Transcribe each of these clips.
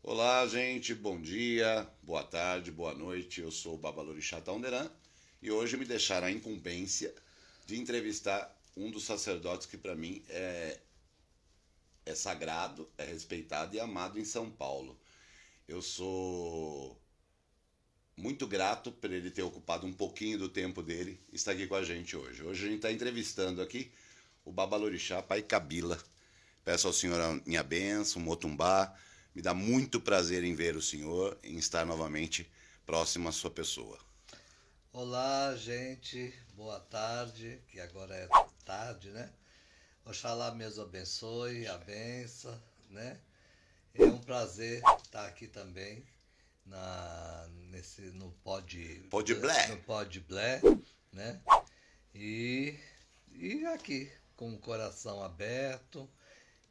Olá, gente, bom dia, boa tarde, boa noite. Eu sou o Babalorixá Taunderan e hoje me deixaram a incumbência de entrevistar um dos sacerdotes que para mim é, é sagrado, é respeitado e amado em São Paulo. Eu sou muito grato por ele ter ocupado um pouquinho do tempo dele e estar aqui com a gente hoje. Hoje a gente está entrevistando aqui o Babalorixá Pai Cabila. Peço ao senhor a minha bênção, Motumbá me dá muito prazer em ver o senhor, em estar novamente próximo à sua pessoa. Olá, gente. Boa tarde, que agora é tarde, né? Oxalá mesmo abençoe, a benção, né? É um prazer estar aqui também na nesse no Pod Pod Blé. No Pod Blé, né? E e aqui com o coração aberto,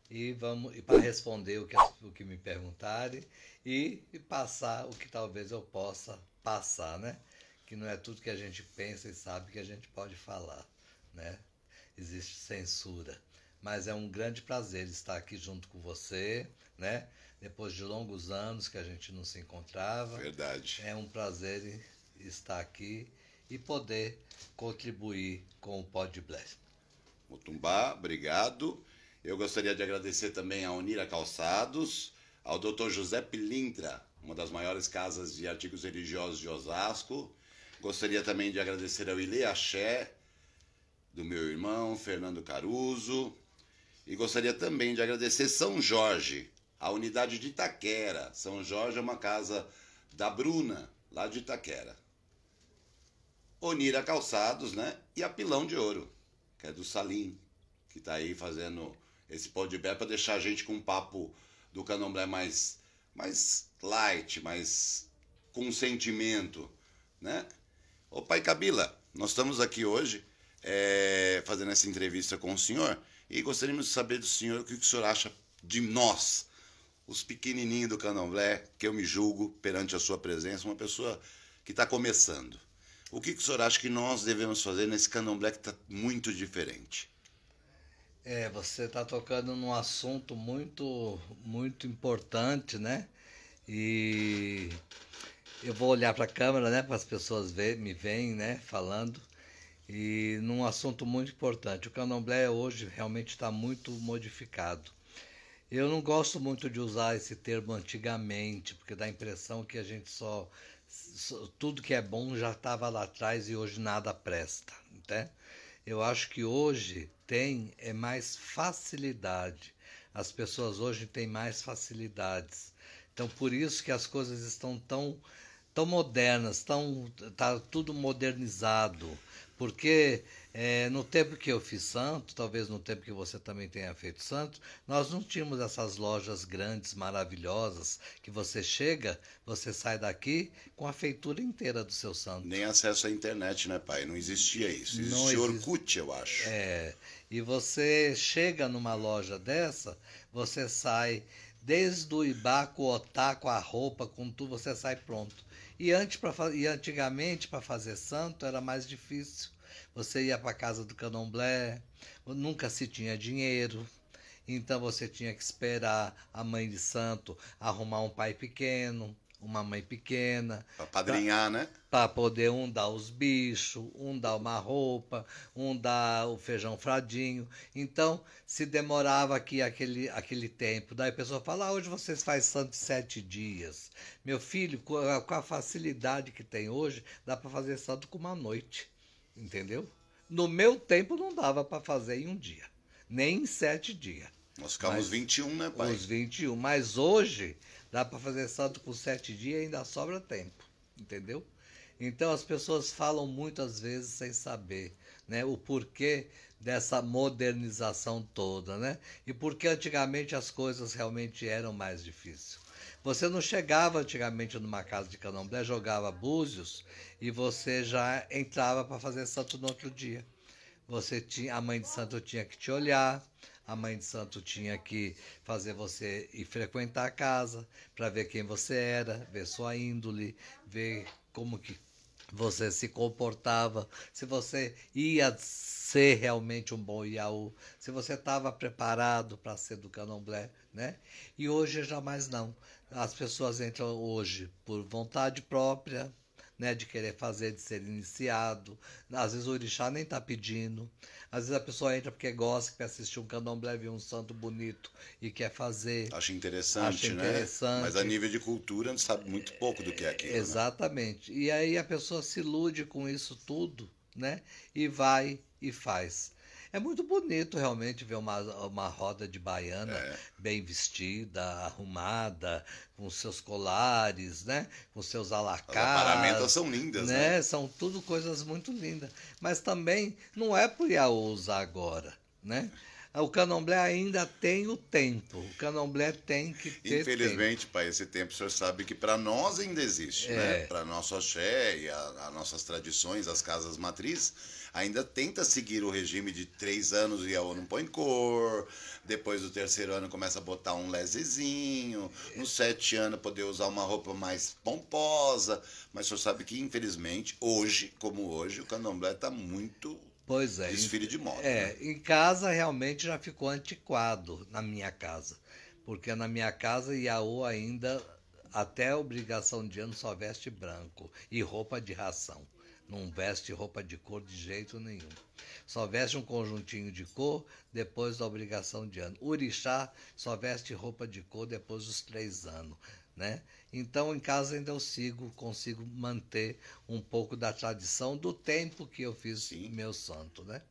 e vamos e para responder o que, o que me perguntarem e, e passar o que talvez eu possa passar, né? Que não é tudo que a gente pensa e sabe que a gente pode falar, né? Existe censura. Mas é um grande prazer estar aqui junto com você, né? Depois de longos anos que a gente não se encontrava. Verdade. É um prazer estar aqui e poder contribuir com o Pod Bless. Mutumbá, obrigado. Eu gostaria de agradecer também a Unira Calçados, ao Dr. José Pilintra, uma das maiores casas de artigos religiosos de Osasco. Gostaria também de agradecer ao Ile Axé, do meu irmão Fernando Caruso. E gostaria também de agradecer São Jorge, a unidade de Itaquera. São Jorge é uma casa da Bruna, lá de Itaquera. Onira Calçados, né? E a Pilão de Ouro, que é do Salim, que está aí fazendo esse pau de para é deixar a gente com um papo do candomblé mais, mais light, mais com sentimento, né? Ô pai Cabila, nós estamos aqui hoje é, fazendo essa entrevista com o senhor e gostaríamos de saber do senhor o que o senhor acha de nós, os pequenininhos do candomblé, que eu me julgo perante a sua presença, uma pessoa que está começando. O que, que o senhor acha que nós devemos fazer nesse candomblé que está muito diferente? É, você está tocando num assunto muito, muito importante, né? E eu vou olhar para a câmera, né? Para as pessoas ver, me veem, né? Falando. E num assunto muito importante. O candomblé hoje realmente está muito modificado. Eu não gosto muito de usar esse termo antigamente, porque dá a impressão que a gente só. só tudo que é bom já estava lá atrás e hoje nada presta, né? Eu acho que hoje tem é mais facilidade. As pessoas hoje têm mais facilidades. Então por isso que as coisas estão tão tão modernas, tão tá tudo modernizado. Porque é, no tempo que eu fiz santo, talvez no tempo que você também tenha feito santo, nós não tínhamos essas lojas grandes, maravilhosas, que você chega, você sai daqui com a feitura inteira do seu santo. Nem acesso à internet, né, pai? Não existia isso. Existia não existe... Orkut, eu acho. É. E você chega numa loja dessa, você sai desde o Ibaco, o Otaku, a roupa, com tudo, você sai pronto. E, antes pra, e antigamente, para fazer santo, era mais difícil. Você ia para a casa do candomblé, nunca se tinha dinheiro, então você tinha que esperar a mãe de santo arrumar um pai pequeno, uma mãe pequena. para padrinhar, pra, né? para poder um dar os bichos, um dar uma roupa, um dar o feijão fradinho. Então, se demorava aqui aquele, aquele tempo. Daí a pessoa fala, ah, hoje vocês fazem santo sete dias. Meu filho, com a facilidade que tem hoje, dá para fazer santo com uma noite. Entendeu? No meu tempo não dava para fazer em um dia, nem em sete dias. Nós ficávamos mas, 21, né, pai? Os 21. Mas hoje Dá para fazer santo com sete dias e ainda sobra tempo, entendeu? Então as pessoas falam muito às vezes sem saber, né, o porquê dessa modernização toda, né? E porque antigamente as coisas realmente eram mais difíceis. Você não chegava antigamente numa casa de candomblé, jogava búzios e você já entrava para fazer santo no outro dia. Você tinha, a mãe de santo tinha que te olhar, a mãe de santo tinha que fazer você ir frequentar a casa para ver quem você era, ver sua índole, ver como que você se comportava, se você ia ser realmente um bom Iaú, se você estava preparado para ser do candomblé, né? E hoje jamais não. As pessoas entram hoje por vontade própria, né, de querer fazer, de ser iniciado. Às vezes o orixá nem está pedindo. Às vezes a pessoa entra porque gosta, quer assistir um candomblé, ver um santo bonito e quer fazer. Acha interessante, acha né? interessante. né? Mas a nível de cultura não sabe muito pouco do que é aquilo. Né? Exatamente. Né? E aí a pessoa se ilude com isso tudo, né? E vai e faz. É muito bonito realmente ver uma, uma roda de baiana é. bem vestida, arrumada, com seus colares, né? Com seus alacados. As aparamentos são lindas, né? né? São tudo coisas muito lindas. Mas também não é por Iaô usar agora, né? o candomblé ainda tem o tempo. O candomblé tem que ter Infelizmente, tempo. pai, esse tempo o senhor sabe que para nós ainda existe, né? é. né? Para nosso axé e a, nossas tradições, as casas matriz, ainda tenta seguir o regime de três anos e a ONU não põe cor, depois do terceiro ano começa a botar um lesezinho, No sete anos poder usar uma roupa mais pomposa, mas o senhor sabe que, infelizmente, hoje, como hoje, o candomblé está muito Pois é. Desfile de moda. É, né? em casa realmente já ficou antiquado na minha casa. Porque na minha casa Iaô ainda até obrigação de ano só veste branco e roupa de ração. Não veste roupa de cor de jeito nenhum. Só veste um conjuntinho de cor depois da obrigação de ano. Urixá só veste roupa de cor depois dos três anos. Né? Então, em casa ainda eu sigo, consigo manter um pouco da tradição do tempo que eu fiz Sim. meu santo. Né?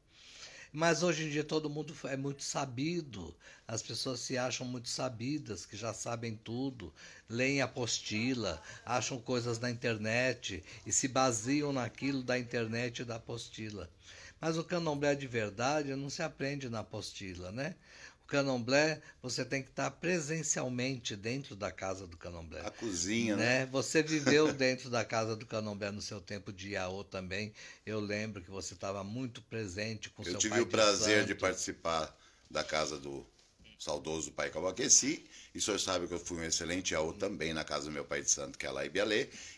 Mas hoje em dia todo mundo é muito sabido, as pessoas se acham muito sabidas, que já sabem tudo, leem apostila, acham coisas na internet e se baseiam naquilo da internet e da apostila. Mas o candomblé de verdade não se aprende na apostila, né? O candomblé, você tem que estar presencialmente dentro da casa do candomblé. A cozinha, né? né? Você viveu dentro da casa do candomblé no seu tempo de Iaô também. Eu lembro que você estava muito presente com Eu seu pai Eu tive o prazer de participar da casa do saudoso pai Cavalqueci. E o senhor sabe que eu fui um excelente Iaô também na casa do meu pai de santo, que é lá em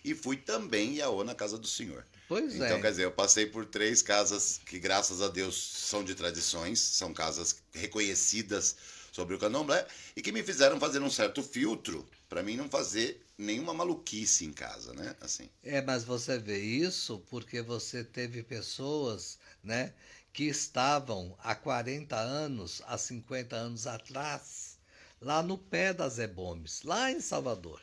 E fui também Iaô na casa do senhor. Pois então, é. Então, quer dizer, eu passei por três casas que, graças a Deus, são de tradições, são casas reconhecidas sobre o candomblé e que me fizeram fazer um certo filtro para mim não fazer nenhuma maluquice em casa, né? Assim. É, mas você vê isso porque você teve pessoas, né, que estavam há 40 anos, há 50 anos atrás, lá no pé das ebomes, lá em Salvador,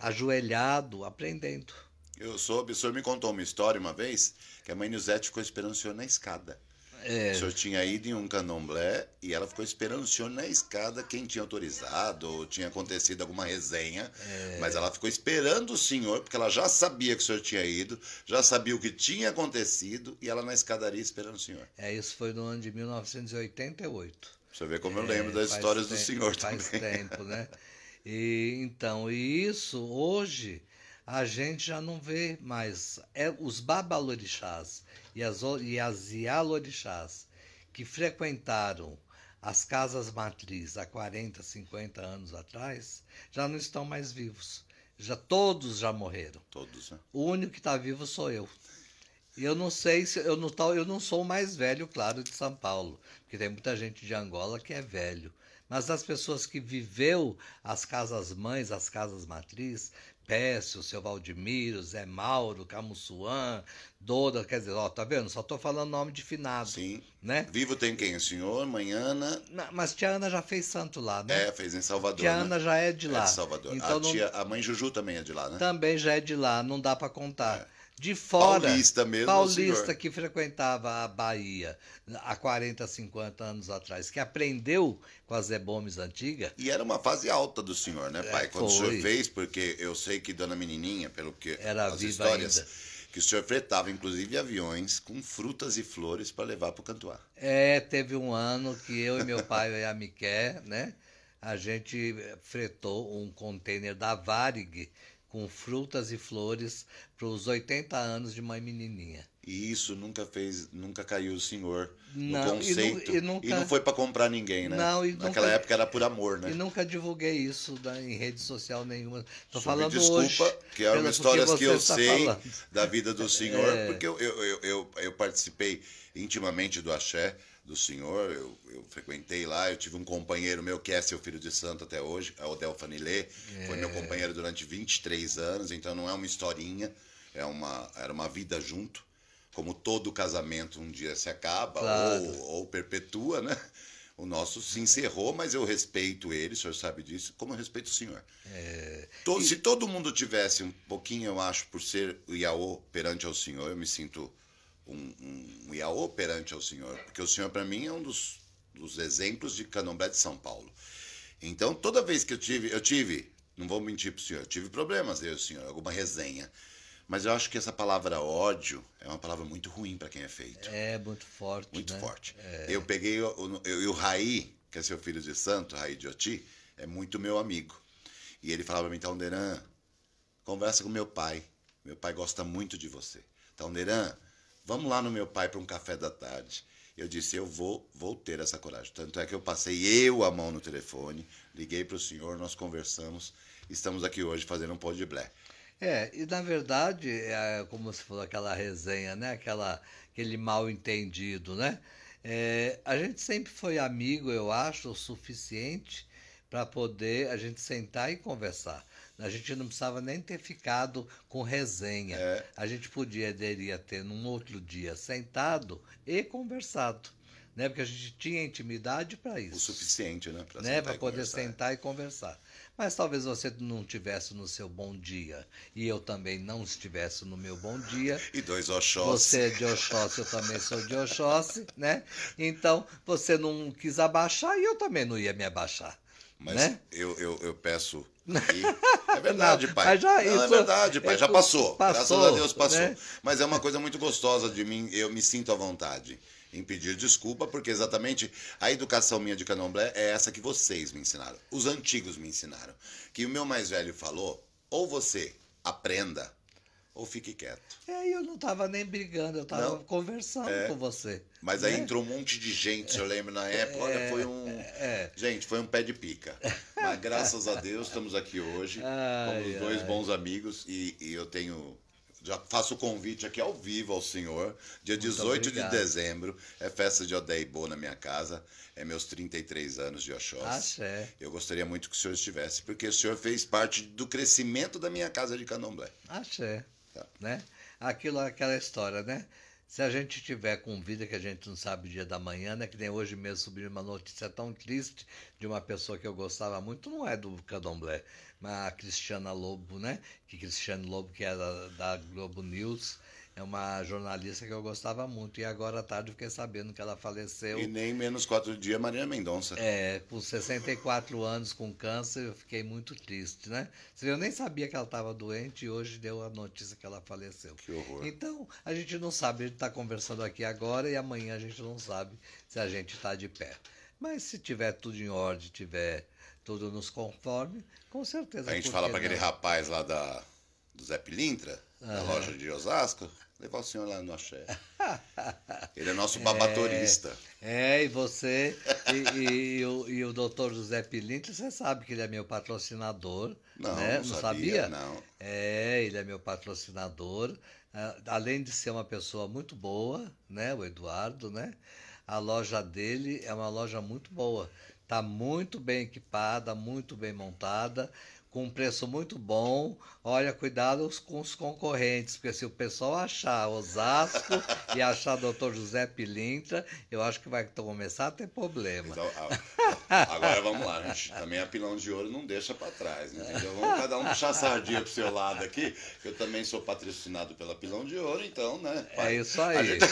ajoelhado, aprendendo. Eu soube, o senhor me contou uma história uma vez que a mãe Nilzete ficou esperando o senhor na escada. É. O senhor tinha ido em um candomblé e ela ficou esperando o senhor na escada, quem tinha autorizado, ou tinha acontecido alguma resenha. É. Mas ela ficou esperando o senhor, porque ela já sabia que o senhor tinha ido, já sabia o que tinha acontecido, e ela na escadaria esperando o senhor. É, isso foi no ano de 1988. Você vê como eu é, lembro das histórias tempo, do senhor faz também. Faz tempo, né? E, então, e isso hoje a gente já não vê mais é, os babalorixás e as, e as ialorixás que frequentaram as casas matriz há 40, 50 anos atrás, já não estão mais vivos. Já todos já morreram. Todos, né? O único que está vivo sou eu. Eu não sei se eu não tal, eu não sou o mais velho, claro, de São Paulo, porque tem muita gente de Angola que é velho. Mas as pessoas que viveu as casas mães, as casas matriz, Pécio, seu Valdemiro, Zé Mauro, Camussuan, Doda, quer dizer, ó, tá vendo? Só tô falando nome de finado. Sim. Né? Vivo tem quem? O senhor, Manhana. Na, mas tia Ana já fez santo lá, né? É, fez em Salvador. Tia né? Ana já é de é lá. É de Salvador. Então, a, tia, a mãe Juju também é de lá, né? Também já é de lá, não dá para contar. É de fora. Paulista mesmo. Paulista que frequentava a Bahia há 40, 50 anos atrás, que aprendeu com as Zebomes antigas. E era uma fase alta do senhor, né, é, pai? É, Quando foi. o senhor fez, porque eu sei que Dona Menininha, pelo que era as histórias. Ainda que o senhor fretava inclusive aviões com frutas e flores para levar para o Cantuá. É, teve um ano que eu e meu pai e a Miquel, né? A gente fretou um container da Varig com frutas e flores para os 80 anos de Mãe Menininha. E isso nunca fez, nunca caiu o senhor não, no conceito. E, nu, e, nunca, e não foi para comprar ninguém, né? Não, Naquela nunca, época era por amor, né? E nunca divulguei isso né, em rede social nenhuma. Tô Só falando desculpa, hoje. que eram histórias que eu tá sei falando. da vida do senhor, é. porque eu, eu, eu, eu, eu participei intimamente do axé do senhor, eu, eu, frequentei lá, eu tive um companheiro meu que é seu filho de santo até hoje, é o Del Fanilê, foi meu é. companheiro durante 23 anos, então não é uma historinha, é uma, era uma vida junto, como todo casamento um dia se acaba claro. ou, ou perpetua, né? O nosso se encerrou, mas eu respeito ele, o senhor sabe disso, como eu respeito o senhor. É... Todo, e... Se todo mundo tivesse um pouquinho, eu acho, por ser o Iaô perante ao senhor, eu me sinto um, um Iaô perante ao Senhor, porque o Senhor, para mim, é um dos, dos exemplos de candomblé de São Paulo. Então, toda vez que eu tive, eu tive, não vou mentir para o senhor, eu tive problemas, eu, senhor, alguma resenha. Mas eu acho que essa palavra ódio é uma palavra muito ruim para quem é feito. É, muito forte. Muito né? forte. É. Eu peguei o, eu, e o Raí, que é seu filho de santo, Raí de Oti, é muito meu amigo. E ele falava para mim, Taunderan, conversa com meu pai. Meu pai gosta muito de você. Taunderan, Vamos lá no meu pai para um café da tarde. Eu disse, eu vou, vou ter essa coragem. Tanto é que eu passei eu a mão no telefone, liguei para o senhor, nós conversamos, estamos aqui hoje fazendo um pó de blé. É, e na verdade, é, como se falou, aquela resenha, né? Aquela, aquele mal entendido, né? É, a gente sempre foi amigo, eu acho, o suficiente para poder a gente sentar e conversar. A gente não precisava nem ter ficado com resenha. É. A gente podia, deveria ter num outro dia sentado e conversado. Né? Porque a gente tinha intimidade para isso. O suficiente, né? Para né? poder conversar. É. sentar e conversar. Mas talvez você não tivesse no seu bom dia e eu também não estivesse no meu bom dia. E dois Oxóssi. Você é de Oxóssi, eu também sou de Oxóssi, né? Então você não quis abaixar e eu também não ia me abaixar. Mas né? eu, eu, eu peço é verdade, pai. Mas já, não, é isso, é verdade, pai. É já passou. passou. Graças a Deus né? passou. Né? Mas é uma coisa muito gostosa de mim. Eu me sinto à vontade em pedir desculpa, porque exatamente a educação minha de candomblé é essa que vocês me ensinaram. Os antigos me ensinaram. Que o meu mais velho falou: ou você aprenda ou fique quieto. É, eu não estava nem brigando, eu estava conversando é, com você. Mas aí né? entrou um monte de gente, eu lembro na é, época, é, olha, foi um. É, é. Gente, foi um pé de pica. mas graças a Deus estamos aqui hoje, ai, como dois ai. bons amigos, e, e, eu tenho. Já faço o convite aqui ao vivo ao senhor. Dia Muito 18 obrigado. de dezembro é festa de Odeibô na minha casa. É meus 33 anos de Oxóssi. Ah, eu gostaria muito que o senhor estivesse, porque o senhor fez parte do crescimento da minha casa de candomblé. Axé. Ah, né? Aquilo, aquela história, né? Se a gente tiver com vida que a gente não sabe o dia da manhã, né? Que nem hoje mesmo subiu uma notícia tão triste de uma pessoa que eu gostava muito, não é do Candomblé, mas a Cristiana Lobo, né? Que Cristiano Lobo, que era da Globo News, é uma jornalista que eu gostava muito. E agora à tarde fiquei sabendo que ela faleceu. E nem menos quatro dias Maria Mendonça. É, com 64 anos com câncer, eu fiquei muito triste, né? Eu nem sabia que ela estava doente e hoje deu a notícia que ela faleceu. Que horror. Então, a gente não sabe, a gente está conversando aqui agora e amanhã a gente não sabe se a gente está de pé. Mas se tiver tudo em ordem, tiver tudo nos conforme, com certeza. A gente fala para aquele rapaz lá da, do Zé Pilintra, uhum. da loja de Osasco levar o senhor lá no axé. Ele é nosso babatorista. É, é e você, e, e, e, o, e o doutor José Pilinto, você sabe que ele é meu patrocinador. Não, né? não, não sabia, sabia? Não. É, ele é meu patrocinador. Ah, além de ser uma pessoa muito boa, né, o Eduardo, né? A loja dele é uma loja muito boa. Está muito bem equipada, muito bem montada, com um preço muito bom. Olha, cuidado com os concorrentes, porque se o pessoal achar Osasco e achar Dr. José Pilintra, eu acho que vai começar a ter problema. Então, agora vamos lá, gente. Também a é pilão de ouro não deixa para trás, né? entendeu? Vamos cada um puxar sardinha pro seu lado aqui, que eu também sou patrocinado pela pilão de ouro, então, né? Pai, é isso aí. A gente, a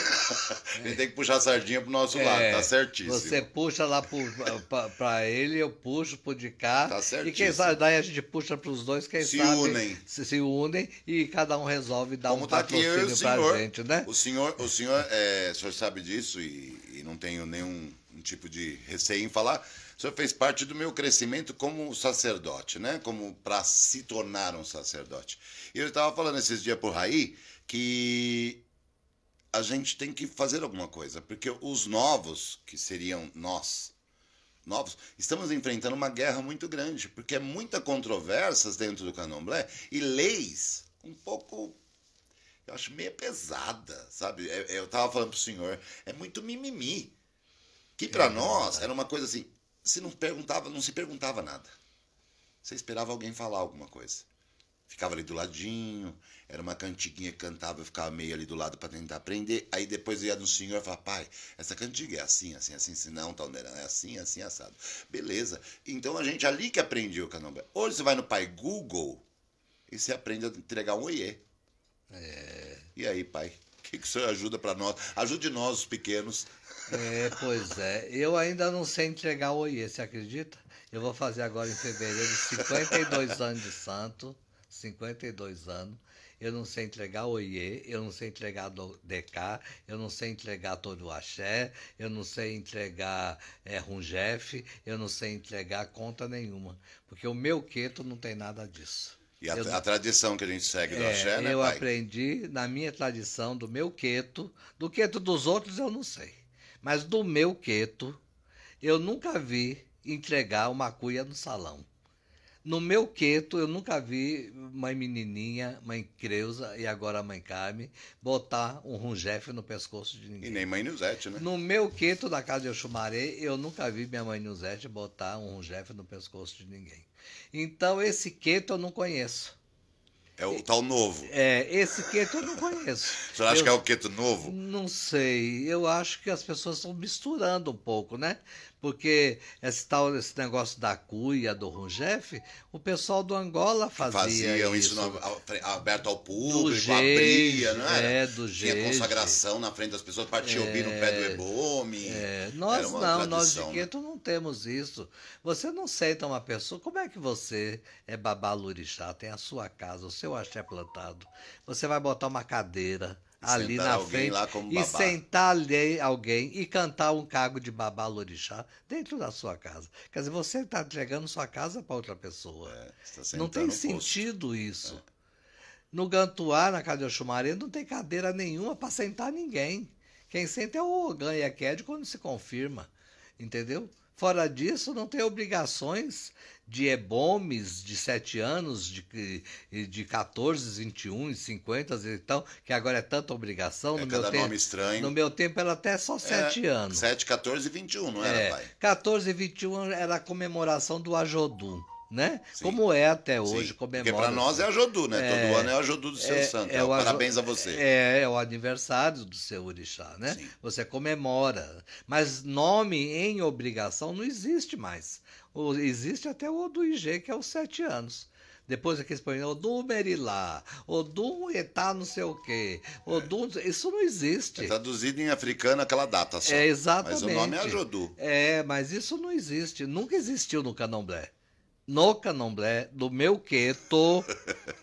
gente, tem que puxar sardinha pro nosso é, lado, tá certíssimo. Você puxa lá para ele, eu puxo pro de cá. Tá certíssimo. E quem sabe daí a gente puxa pros dois, quem Se sabe. Se unem se, se unem e cada um resolve dar Como um tá patrocínio aqui, senhor, gente, né? O senhor, o senhor, é, o senhor sabe disso e, e não tenho nenhum um tipo de receio em falar. O senhor fez parte do meu crescimento como sacerdote, né? Como para se tornar um sacerdote. E eu estava falando esses dias por aí que a gente tem que fazer alguma coisa, porque os novos, que seriam nós, novos. Estamos enfrentando uma guerra muito grande, porque é muita controvérsias dentro do candomblé e leis um pouco eu acho meio pesada, sabe? É, é, eu tava falando pro senhor, é muito mimimi. Que para é, é, nós era uma coisa assim, se não perguntava, não se perguntava nada. Você esperava alguém falar alguma coisa ficava ali do ladinho, era uma cantiguinha que cantava, eu ficava meio ali do lado para tentar aprender. Aí depois eu ia no senhor e falava, pai, essa cantiga é assim, assim, assim, assim, não, tal, tá não, é assim, assim, assado. Beleza. Então a gente ali que aprendeu o candomblé. Hoje você vai no pai Google e você aprende a entregar um oiê. É. E aí, pai? O que, que o senhor ajuda para nós? Ajude nós, os pequenos. É, pois é. Eu ainda não sei entregar o oiê, você acredita? Eu vou fazer agora em fevereiro 52 anos de santo. 52 anos, eu não sei entregar Oiê, eu não sei entregar DK, eu não sei entregar Todo o Axé, eu não sei entregar é, Runjef, eu não sei entregar conta nenhuma, porque o meu queto não tem nada disso. E a, eu, a tradição que a gente segue do é, Axé, né, Eu pai? aprendi na minha tradição, do meu queto, do queto dos outros eu não sei, mas do meu queto, eu nunca vi entregar uma cuia no salão. No meu queto, eu nunca vi mãe menininha, mãe Creuza e agora mãe Carmen botar um rungefe no pescoço de ninguém. E nem mãe Nuzete, né? No meu queto da casa de Oxumaré, eu nunca vi minha mãe Nuzete botar um rungefe no pescoço de ninguém. Então, esse queto eu não conheço. É o tal novo. É, esse queto eu não conheço. Você acha eu, que é o queto novo? Não sei. Eu acho que as pessoas estão misturando um pouco, né? Porque esse tal esse negócio da cuia, do Rungef, o pessoal do Angola fazia. Faziam isso, isso aberto ao público, do abria, não era? É, do jeito. Tinha consagração na frente das pessoas, partia é, o no pé do é, ebome. É. Nós não, tradição, nós de Queto né? não temos isso. Você não senta uma pessoa, como é que você é babalorixá, tem a sua casa, o seu axé plantado. Você vai botar uma cadeira ali na frente e sentar ali alguém e cantar um cago de babá lorixá dentro da sua casa. Quer dizer, você está entregando sua casa para outra pessoa. É, tá não tem sentido posto. É. isso. É. No Gantuá, na Casa de Oxumaré, não tem cadeira nenhuma para sentar ninguém. Quem senta é o Ogan e a quando se confirma. Entendeu? Fora disso, não tem obrigações de ebomes de 7 anos, de, de 14, 21, 50 e então, que agora é tanta obrigação. É no meu tempo, estranho. No meu tempo era até só 7 é, anos. 7, 14 e 21, não era, é, pai? 14 e 21 era a comemoração do Ajodum né? Sim. Como é até hoje, comemora. Porque para nós é a Jodu, né? É, Todo ano é a Jodu do seu é, santo. É, é o, parabéns a você. É, é, o aniversário do seu orixá, né? Sim. Você comemora. Mas nome em obrigação não existe mais. O, existe até o do IG, que é os sete anos. Depois aqui é espanhol, Odum Merilá, Odum Etá não sei o quê, Odum... É. Isso não existe. É traduzido em africano aquela data só. É, exatamente. Mas o nome é Jodu. É, mas isso não existe. Nunca existiu no candomblé no candomblé, do meu queto,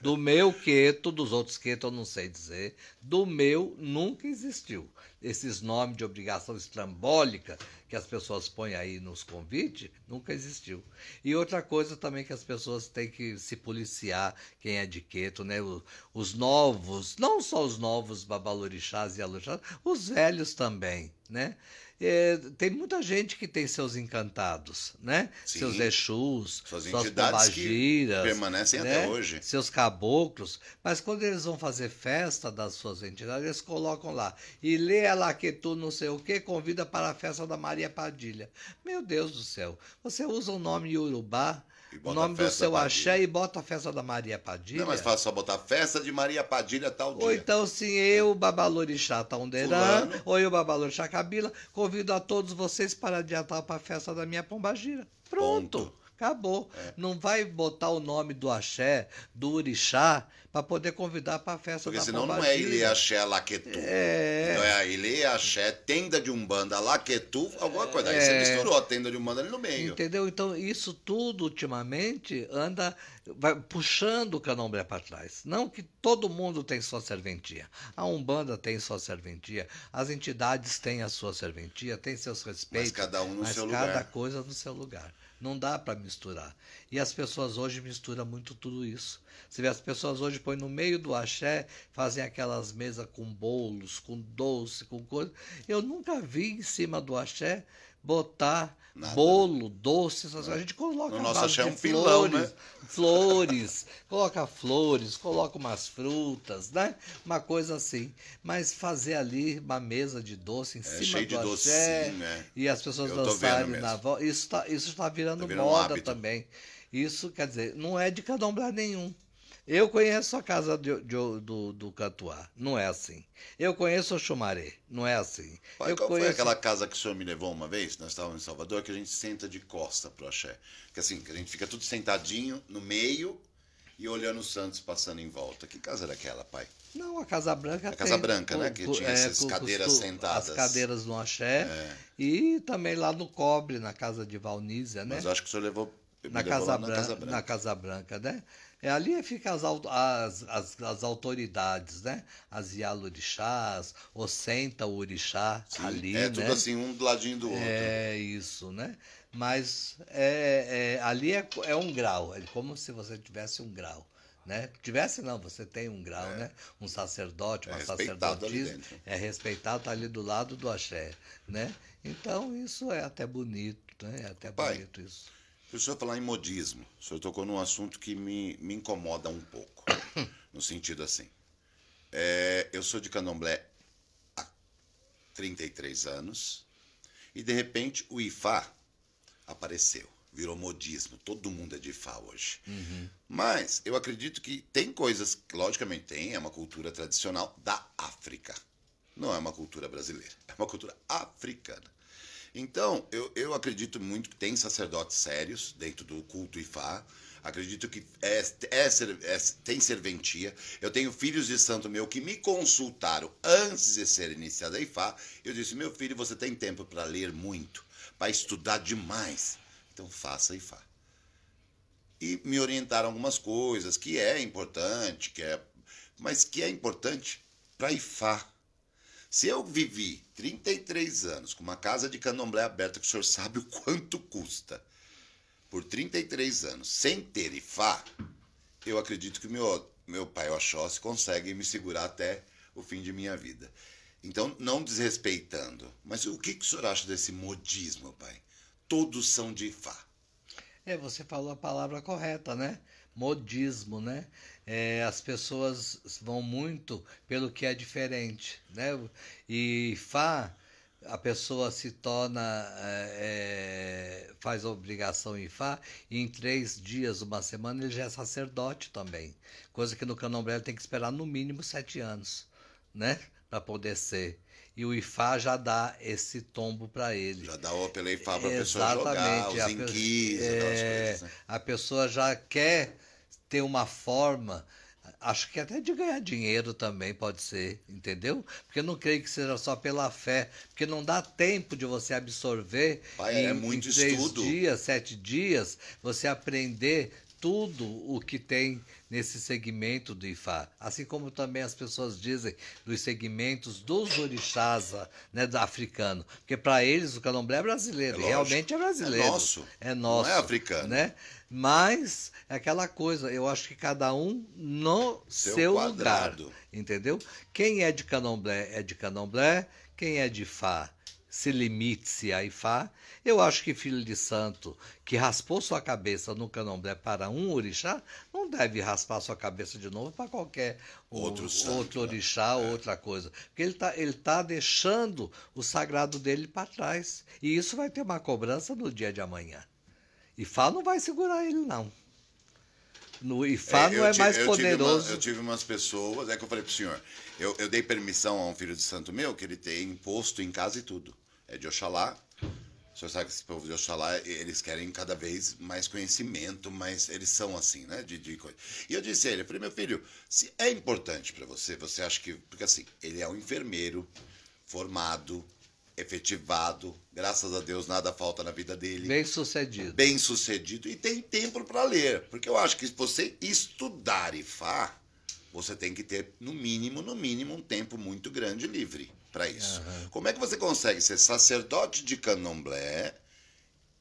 do meu queto, dos outros queto eu não sei dizer, do meu nunca existiu. Esses nomes de obrigação estrambólica que as pessoas põem aí nos convites, nunca existiu. E outra coisa também que as pessoas têm que se policiar, quem é de queto, né? Os, os novos, não só os novos babalorixás e alorixás, os velhos também, né? é, tem muita gente que tem seus encantados, né? Sim. Seus Exus, suas, entidades pombagiras. permanecem né? até hoje. Seus caboclos. Mas quando eles vão fazer festa das suas entidades, eles colocam lá. E lê a que tu não sei o que, convida para a festa da Maria Padilha. Meu Deus do céu. Você usa o nome Yorubá o nome do seu axé e bota a festa da Maria Padilha. Não, mas faz só botar festa de Maria Padilha tal dia. Ou então sim, eu, Babalorixá Taunderã, Fulano. ou eu, Babalorixá Cabila, convido a todos vocês para adiantar para a festa da minha pombagira. Pronto. Ponto. Acabou. É. Não vai botar o nome do axé, do orixá, para poder convidar para a festa Porque da senão Pombagira. não é ele Axé Laquetu. É. Não é Ilê Axé, tenda de Umbanda, Laquetu, alguma é. coisa. Aí você misturou a tenda de Umbanda ali no meio. Entendeu? Então isso tudo ultimamente anda vai puxando o candomblé para trás. Não que todo mundo tem sua serventia. A Umbanda tem sua serventia, as entidades têm a sua serventia, têm seus respeitos. Mas cada um no mas seu cada lugar. Cada coisa no seu lugar. Não dá para misturar. E as pessoas hoje misturam muito tudo isso. Você vê, as pessoas hoje põem no meio do axé, fazem aquelas mesas com bolos, com doce, com coisa. Eu nunca vi em cima do axé botar Nada. bolo, né? doce, essas é. A gente coloca no nosso é de flores, pilão, né? flores, coloca flores, coloca umas frutas, né? Uma coisa assim. Mas fazer ali uma mesa de doce em é, cima cheio do de né? e as pessoas dançarem na volta, isso está isso tá virando, tá virando moda um também. Isso, quer dizer, não é de cada candomblé nenhum. Eu conheço a casa de, de, do, do Catuá, não é assim. Eu conheço o Chumaré, não é assim. Pai, eu qual conheço... foi aquela casa que o senhor me levou uma vez? Nós estávamos em Salvador, que a gente senta de costa pro axé. Que assim, que a gente fica tudo sentadinho no meio e olhando o Santos passando em volta. Que casa era aquela, pai? Não, a Casa Branca. A Casa Branca, com, né? Que tinha é, essas cadeiras sentadas. As cadeiras no axé. É. E também lá no Cobre, na casa de Valnízia, né? Mas acho que o senhor levou. Na casa, Branca, na casa Branca. Na Casa Branca, né? É, ali ficam as, as, as, as, autoridades, né? As Yalorixás, Ocenta Orixá, Sim, ali, É né? tudo assim, um do ladinho do outro. É isso, né? Mas é, é, ali é, é um grau, é como se você tivesse um grau. Né? Tivesse não, você tem um grau, é. né? Um sacerdote, uma é sacerdotisa é respeitado, tá ali do lado do axé, né? Então isso é até bonito, né? É até Pai, bonito isso o senhor falar em modismo, o senhor tocou num assunto que me, me incomoda um pouco. no sentido assim. É, eu sou de candomblé há 33 anos e de repente o Ifá apareceu. Virou modismo, todo mundo é de Ifá hoje. Uhum. Mas eu acredito que tem coisas, logicamente tem, é uma cultura tradicional da África. Não é uma cultura brasileira, é uma cultura africana. Então, eu, eu acredito muito que tem sacerdotes sérios dentro do culto Ifá. Acredito que é, é, é, tem serventia. Eu tenho filhos de santo meu que me consultaram antes de ser iniciado a Ifá. Eu disse: meu filho, você tem tempo para ler muito, para estudar demais. Então, faça Ifá. E me orientaram algumas coisas que é importante, que é, mas que é importante para Ifá se eu vivi 33 anos com uma casa de candomblé aberta, que o senhor sabe o quanto custa, por 33 anos, sem ter ifá, eu acredito que meu, meu pai Oxóssi consegue me segurar até o fim de minha vida. Então, não desrespeitando, mas o que, que o senhor acha desse modismo, pai? Todos são de Ifá. É, você falou a palavra correta, né? Modismo, né? é, as pessoas vão muito pelo que é diferente, né? E Fá, a pessoa se torna, é, é, faz a obrigação em Fá, e em três dias, uma semana, ele já é sacerdote também. Coisa que no candomblé tem que esperar no mínimo sete anos, né? Para poder ser e o Ifá já dá esse tombo para ele. Já dá o pela Ifá para a pessoa jogar, os inquis, é, coisas, né? A pessoa já quer ter uma forma acho que até de ganhar dinheiro também pode ser, entendeu? Porque eu não creio que seja só pela fé, porque não dá tempo de você absorver Pai, é em, é muito em três estudo. dias, sete dias, você aprender tudo o que tem nesse segmento do Ifá. Assim como também as pessoas dizem dos segmentos dos orixás né, do africano. Porque para eles o candomblé é brasileiro, é realmente é brasileiro. É nosso. É nosso. Não é africano. Né? Mas é aquela coisa, eu acho que cada um no seu, seu lugar. Entendeu? Quem é de Canomblé é de Canomblé, quem é de fá se limite-se a Ifá, eu acho que filho de santo que raspou sua cabeça no Canomblé para um orixá, não deve raspar sua cabeça de novo para qualquer outro, o, santo, outro né? orixá, né? outra coisa. Porque ele está ele tá deixando o sagrado dele para trás. E isso vai ter uma cobrança no dia de amanhã. Ifá não vai segurar ele, não. No Ifá é, não é mais eu poderoso. Tive uma, eu tive umas pessoas, é que eu falei pro senhor, eu, eu dei permissão a um filho de santo meu que ele tem imposto em casa e tudo. É de Oxalá. O senhor sabe que esse povo de Oxalá, eles querem cada vez mais conhecimento, mas eles são assim, né? De, de coisa. E eu disse a ele, eu falei, meu filho, se é importante para você, você acha que. Porque assim, ele é um enfermeiro formado, efetivado, graças a Deus nada falta na vida dele. Bem sucedido. Bem sucedido e tem tempo para ler, porque eu acho que se você estudar e IFA, você tem que ter no mínimo, no mínimo um tempo muito grande livre para isso. Uhum. Como é que você consegue ser sacerdote de Candomblé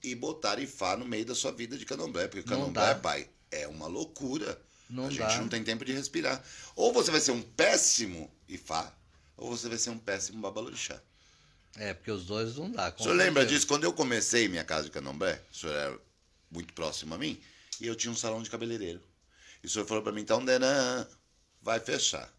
e botar Ifá no meio da sua vida de Candomblé? Porque Candomblé, pai, é uma loucura. Não a dá. gente não tem tempo de respirar. Ou você vai ser um péssimo Ifá, ou você vai ser um péssimo babalorixá. É, porque os dois não dá. O senhor lembra disso? Quando eu comecei minha casa de Canombé, o senhor era muito próximo a mim, e eu tinha um salão de cabeleireiro. E o senhor falou para mim, então, Denã, vai fechar.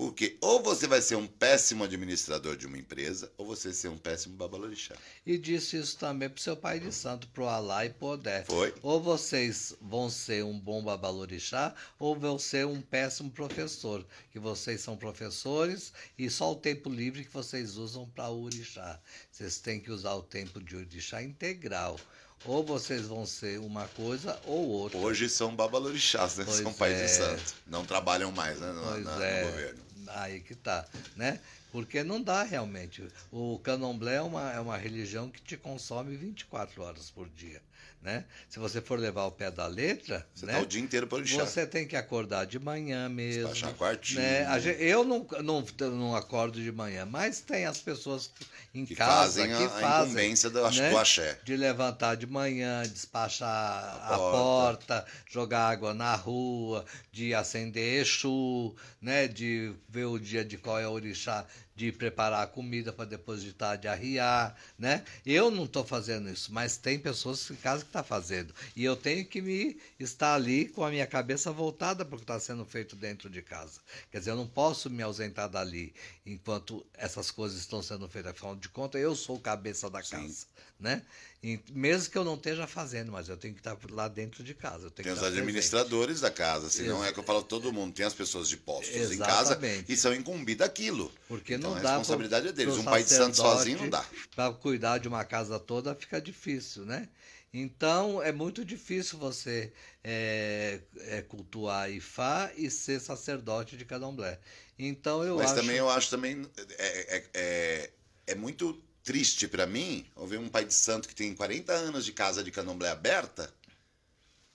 Porque ou você vai ser um péssimo administrador de uma empresa, ou você vai ser um péssimo babalorixá. E disse isso também pro seu pai de santo, pro Alá e o Odé. Foi. Ou vocês vão ser um bom babalorixá, ou vão ser um péssimo professor. Que vocês são professores e só o tempo livre que vocês usam para orixá. Vocês têm que usar o tempo de orixá integral. Ou vocês vão ser uma coisa ou outra. Hoje são babalorixás, né? Pois são pais é. de santo. Não trabalham mais né? Na, na, é. no governo aí que tá, né? Porque não dá realmente. O candomblé é uma, é uma religião que te consome 24 horas por dia né? Se você for levar o pé da letra, você né? tá o dia inteiro para lixar. Você tem que acordar de manhã mesmo. Baixar quartinho. Né? Gente, eu não, não, não acordo de manhã, mas tem as pessoas em que casa fazem que a, fazem a incumbência do, né? do axé. De levantar de manhã, despachar a, a porta. porta. jogar água na rua, de acender Exu, né? De ver o dia de qual é o orixá de preparar a comida para depositar, de arriar, né? Eu não estou fazendo isso, mas tem pessoas em casa que estão tá fazendo. E eu tenho que me estar ali com a minha cabeça voltada para o que está sendo feito dentro de casa. Quer dizer, eu não posso me ausentar dali enquanto essas coisas estão sendo feitas. Afinal de contas, eu sou o cabeça da Sim. casa né? E mesmo que eu não esteja fazendo, mas eu tenho que estar lá dentro de casa. tem os administradores presente. da casa, senão Ex é que eu falo todo mundo, tem as pessoas de postos Exatamente. em casa e são incumbidas daquilo. Porque então, não a dá. A responsabilidade pro, é deles. Um pai de santo sozinho não dá. Para cuidar de uma casa toda fica difícil, né? Então é muito difícil você é, é, cultuar Ifá e ser sacerdote de candomblé. Então eu Mas acho... também eu acho também é, é, é, é muito triste para mim, ouvir um pai de santo que tem 40 anos de casa de candomblé aberta,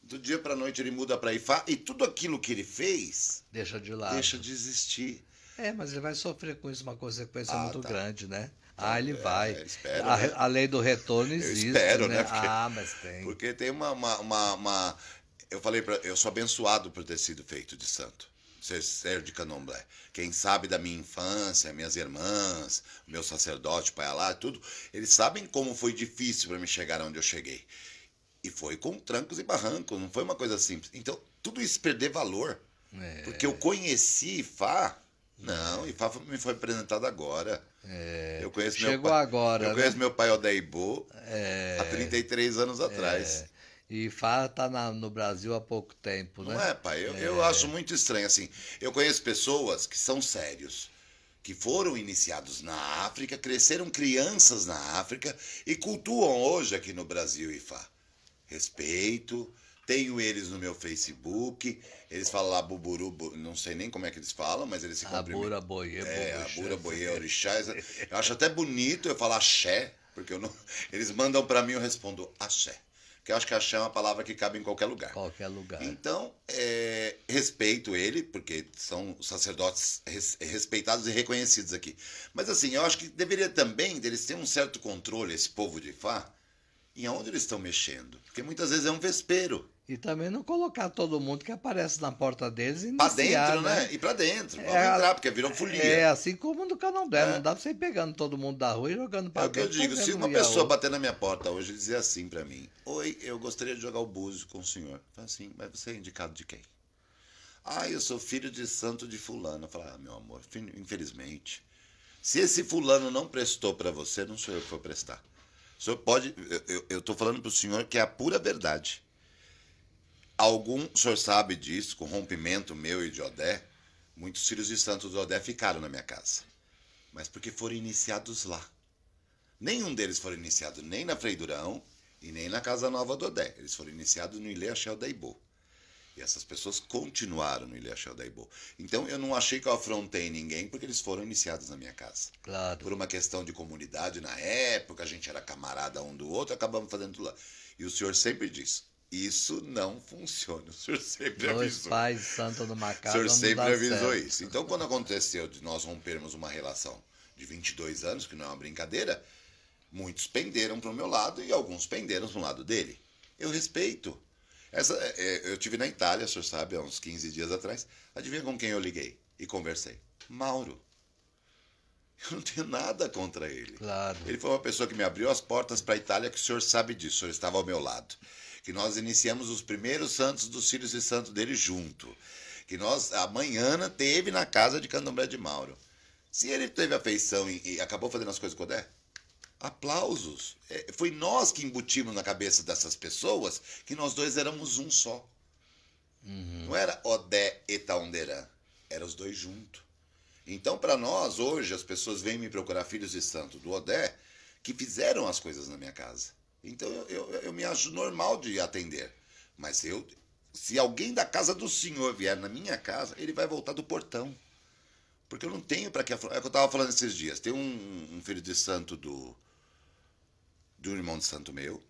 do dia para noite ele muda para Ifá e tudo aquilo que ele fez deixa de lado. Deixa de existir. É, mas ele vai sofrer com isso uma consequência ah, muito tá. grande, né? Então, ah, ele é, vai. Espero, a, né? a, lei do retorno existe. Eu espero, né? né? Porque, ah, mas tem. Porque tem uma. uma, uma, uma... Eu falei, pra... eu sou abençoado por ter sido feito de santo ser de candomblé. Quem sabe da minha infância, minhas irmãs, meu sacerdote, pai lá, tudo, eles sabem como foi difícil para me chegar onde eu cheguei. E foi com trancos e barrancos, não foi uma coisa simples. Então, tudo isso perder valor. É. Porque eu conheci Fá, Não, é. Fá me foi apresentado agora. É. Eu conheço Chegou meu pai, agora. Eu né? conheço meu pai Odeibo é. há 33 anos atrás. É. E está tá na, no Brasil há pouco tempo, né? Não é, pai. Eu, é... eu acho muito estranho, assim. Eu conheço pessoas que são sérios, que foram iniciados na África, cresceram crianças na África e cultuam hoje aqui no Brasil Ifá. Respeito, tenho eles no meu Facebook. Eles falam lá buburu, bu, não sei nem como é que eles falam, mas eles se cumprimentam. É, abura É, abura boie, orixás. Eu acho até bonito eu falar axé, porque eu não... eles mandam para mim eu respondo axé que eu acho que achar é uma palavra que cabe em qualquer lugar. Qualquer lugar. Então, é, respeito ele, porque são sacerdotes res, respeitados e reconhecidos aqui. Mas assim, eu acho que deveria também deles ter um certo controle, esse povo de Ifá, em onde eles estão mexendo. Porque muitas vezes é um vespeiro. E também não colocar todo mundo que aparece na porta deles e Pra dentro, né? né? E pra dentro. Vamos é, entrar, porque viram folia. É, assim como no Canal dela É. Não dá pra você ir pegando todo mundo da rua e jogando pra é dentro. É o que eu digo. Se uma pessoa bater na minha porta hoje e dizer assim pra mim: Oi, eu gostaria de jogar o búzio com o senhor. Eu assim, mas você é indicado de quem? Ah, eu sou filho de santo de fulano. Eu falo, ah, meu amor, infelizmente. Se esse fulano não prestou para você, não sou eu que vou prestar. O senhor pode. Eu, eu, eu tô falando pro senhor que é a pura verdade. Algum, o senhor sabe disso, com rompimento meu e de Odé, muitos filhos de santos do Odé ficaram na minha casa. Mas porque foram iniciados lá. Nenhum deles foi iniciado nem na Freidurão e nem na Casa Nova do Odé. Eles foram iniciados no Ilê Axel Daibô. E essas pessoas continuaram no Ilê Axel Daibô. Então eu não achei que eu afrontei ninguém porque eles foram iniciados na minha casa. Claro. Por uma questão de comunidade na época, a gente era camarada um do outro, acabamos fazendo tudo lá. E o senhor sempre diz: isso não funciona. O senhor sempre Dois avisou. Pais, santo do macaco, o senhor sempre avisou certo. isso. Então, quando aconteceu de nós rompermos uma relação de 22 anos, que não é uma brincadeira, muitos penderam para o meu lado e alguns penderam para o lado dele. Eu respeito. Essa, é, é, eu tive na Itália, o senhor sabe, há uns 15 dias atrás. Adivinha com quem eu liguei e conversei? Mauro. Eu não tenho nada contra ele. Claro. Ele foi uma pessoa que me abriu as portas para a Itália, que o senhor sabe disso, o senhor estava ao meu lado que nós iniciamos os primeiros santos dos filhos e santos dele junto. Que nós, amanhã teve na casa de Candomblé de Mauro. Se ele teve afeição e, e acabou fazendo as coisas com o Odé, aplausos. É, foi nós que embutimos na cabeça dessas pessoas que nós dois éramos um só. Uhum. Não era Odé e Taunderan, eram os dois juntos. Então, para nós, hoje, as pessoas vêm me procurar filhos de santo do Odé que fizeram as coisas na minha casa. Então eu, eu, eu me acho normal de atender. Mas eu, se alguém da casa do senhor vier na minha casa, ele vai voltar do portão. Porque eu não tenho para que afrontar. É o que eu estava falando esses dias. Tem um, um, filho de santo do. de um irmão de santo meu.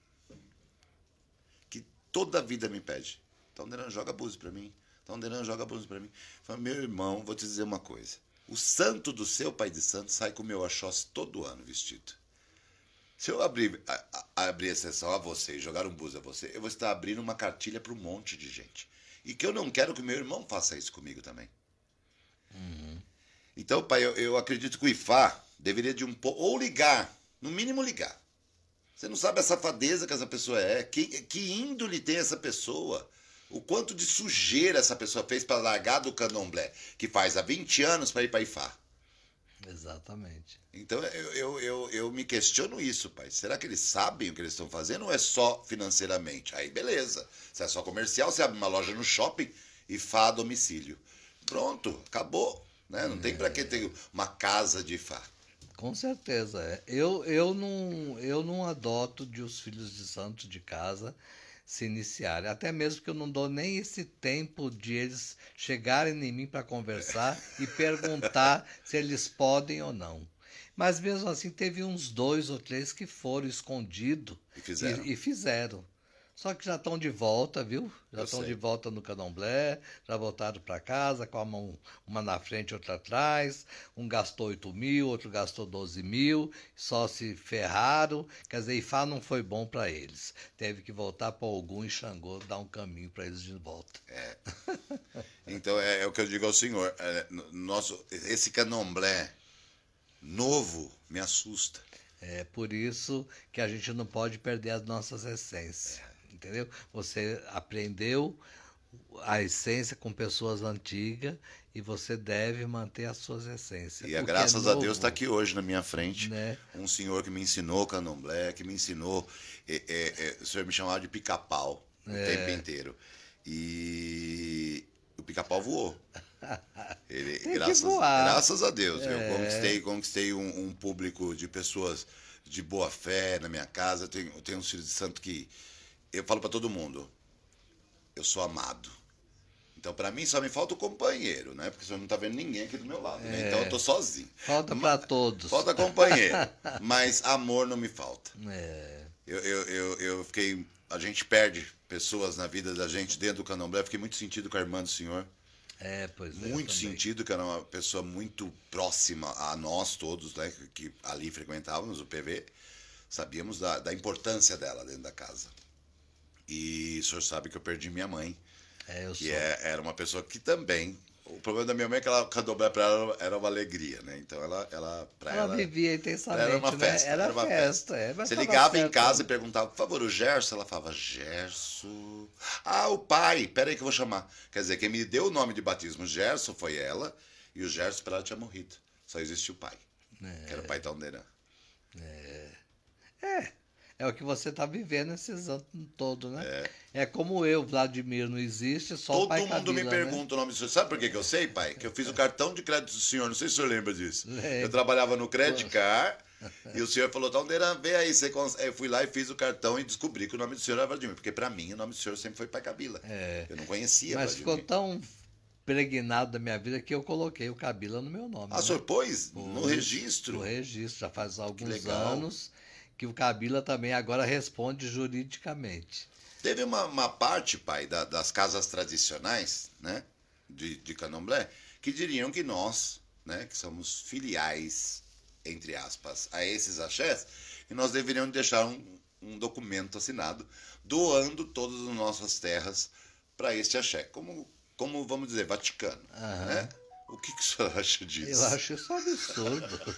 que toda a vida me pede. Talderan, tá joga abuso para mim. Talderan, tá joga abuso para mim. Fala, meu irmão, vou te dizer uma coisa. O santo do seu pai de santo sai com o meu axós todo ano vestido. Se eu abrir, a, a, abrir exceção a você e jogar um bus a você, eu vou estar abrindo uma cartilha para um monte de gente. E que eu não quero que meu irmão faça isso comigo também. Uhum. Então, pai, eu, eu, acredito que o IFA deveria de um pouco. Ou ligar, no mínimo ligar. Você não sabe a safadeza que essa pessoa é, que, que índole tem essa pessoa, o quanto de sujeira essa pessoa fez para largar do candomblé, que faz há 20 anos para ir para IFA. Exatamente. Então eu, eu, eu, eu, me questiono isso, pai. Será que eles sabem o que eles estão fazendo ou é só financeiramente? Aí beleza. Se é só comercial, você abre uma loja no shopping e fá a domicílio. Pronto, acabou. Né? Não é... tem para que ter uma casa de fá. Com certeza. É. Eu, eu, não, eu não adoto de os filhos de santos de casa se iniciarem. Até mesmo que eu não dou nem esse tempo de eles chegarem em mim para conversar e perguntar se eles podem ou não. Mas mesmo assim, teve uns dois ou três que foram escondidos e fizeram. E, e fizeram. Só que já estão de volta, viu? Já estão de volta no Candomblé, já voltaram para casa com a mão uma na frente, outra atrás. Um gastou 8 mil, outro gastou 12 mil, só se ferraram. Quer dizer, Ifá não foi bom para eles. Teve que voltar para algum e Xangô dar um caminho para eles de volta. É. Então, é, é, o que eu digo ao senhor: é, nosso, esse Candomblé novo me assusta. É por isso que a gente não pode perder as nossas essências. É entendeu? Você aprendeu a essência com pessoas antigas e você deve manter as suas essências. E é graças é a Deus está aqui hoje na minha frente né? um senhor que me ensinou candomblé, que me ensinou, é, é, é o senhor me chamava de pica-pau o é. tempo inteiro. E o pica-pau voou. Ele, graças, graças, a Deus, eu conquistei, conquistei um, um, público de pessoas de boa fé na minha casa. Eu tenho, eu tenho um filho de santo que eu falo para todo mundo, eu sou amado. Então, para mim, só me falta o companheiro, né? Porque você não tá vendo ninguém aqui do meu lado, é. né? Então, eu tô é. sozinho. Falta para todos. Falta companheiro. mas amor não me falta. É. Eu, eu, eu, eu, fiquei... A gente perde pessoas na vida da gente dentro do candomblé. fiquei muito sentido com a irmã do senhor. É, pois é. Muito sentido, que era uma pessoa muito próxima a nós todos, né? Que, que ali frequentávamos o PV. Sabíamos da, da importância dela dentro da casa. E o senhor sabe que eu perdi minha mãe. É, eu que sou. É, era uma pessoa que também. O problema da minha mãe é que ela candomblé para ela era uma alegria, né? Então ela ela para ela, ela vivia intensamente, era uma né? festa, né? era, era uma festa. festa. É, Você ligava em casa e perguntava, por favor, o Gerson, ela falava Gerson. Ah, o pai, pera aí que eu vou chamar. Quer dizer, quem me deu o nome de batismo Gerson foi ela e o Gerson para ela tinha morrido. Só existe o pai. É. Que era o pai da É. É. É o que você está vivendo esses anos todo, né? É. é. como eu, Vladimir, não existe, só Todo o pai mundo Camila, me né? pergunta né? o nome do senhor. Sabe por que, que eu sei, pai? Que eu fiz o cartão de crédito do senhor, não sei se o senhor lembra disso. Lembra. Eu trabalhava no Credit Car e o senhor falou, "Taldeira, então, vê aí, você consegue. Eu fui lá e fiz o cartão e descobri que o nome do senhor era Vladimir, porque para mim o nome do senhor sempre foi Pai Cabila. É. Eu não conhecia Mas Vladimir. ficou tão Pregnado da minha vida que eu coloquei o Cabila no meu nome. Ah, né? senhor, pois? No registro? No registro, já faz alguns anos que o Kabila também agora responde juridicamente. Teve uma, uma parte, pai, da, das casas tradicionais, né, de, de candomblé, que diriam que nós, né, que somos filiais, entre aspas, a esses axés, e nós deveríamos deixar um, um documento assinado doando todas as nossas terras para este axé, como, como vamos dizer, Vaticano, uhum. né? O que, que o senhor acha disso? Eu acho isso um absurdo.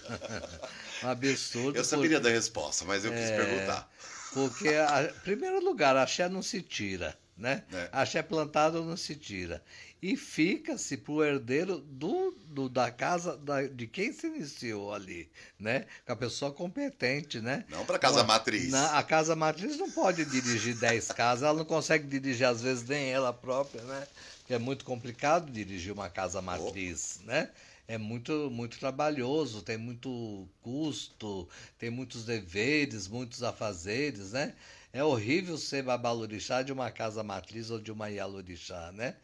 um absurdo. Eu saberia porque... da resposta, mas eu é... quis perguntar. Porque, em primeiro lugar, axé não se tira, né? É. Axé plantado não se tira. E fica-se para o herdeiro do, do, da casa da, de quem se iniciou ali, né? Com a pessoa competente, né? Não para a casa matriz. Na, a casa matriz não pode dirigir 10 casas, ela não consegue dirigir, às vezes, nem ela própria, né? que é muito complicado dirigir uma casa matriz, oh. né? É muito, muito trabalhoso, tem muito custo, tem muitos deveres, muitos afazeres, né? É horrível ser babalorixá de uma casa matriz ou de uma ialorixá, né?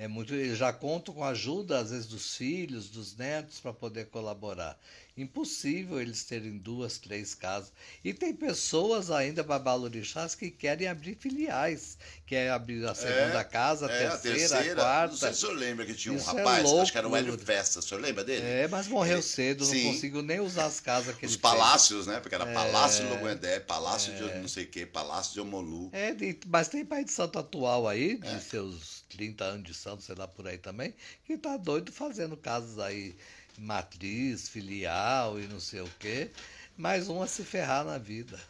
É muito, eles já contam com a ajuda, às vezes, dos filhos, dos netos, para poder colaborar. Impossível eles terem duas, três casas. E tem pessoas ainda, babalorixás, que querem abrir filiais. Quer é abrir a segunda é, casa, a, é, terceira, a terceira, a quarta. Não sei se o senhor lembra que tinha um Isso é rapaz, é acho que era o Hélio Festa, o senhor lembra dele? É, mas morreu ele, cedo, sim. não conseguiu nem usar as casas que Os ele palácios, fez. né? Porque era é, Palácio de Loguendé, Palácio de não sei o quê, Palácio de Omolu. É, mas tem pai de santo atual aí, de seus 30 anos de santo, sei lá, por aí também, que está doido fazendo casos aí, matriz, filial e não sei o quê. Mais um a se ferrar na vida.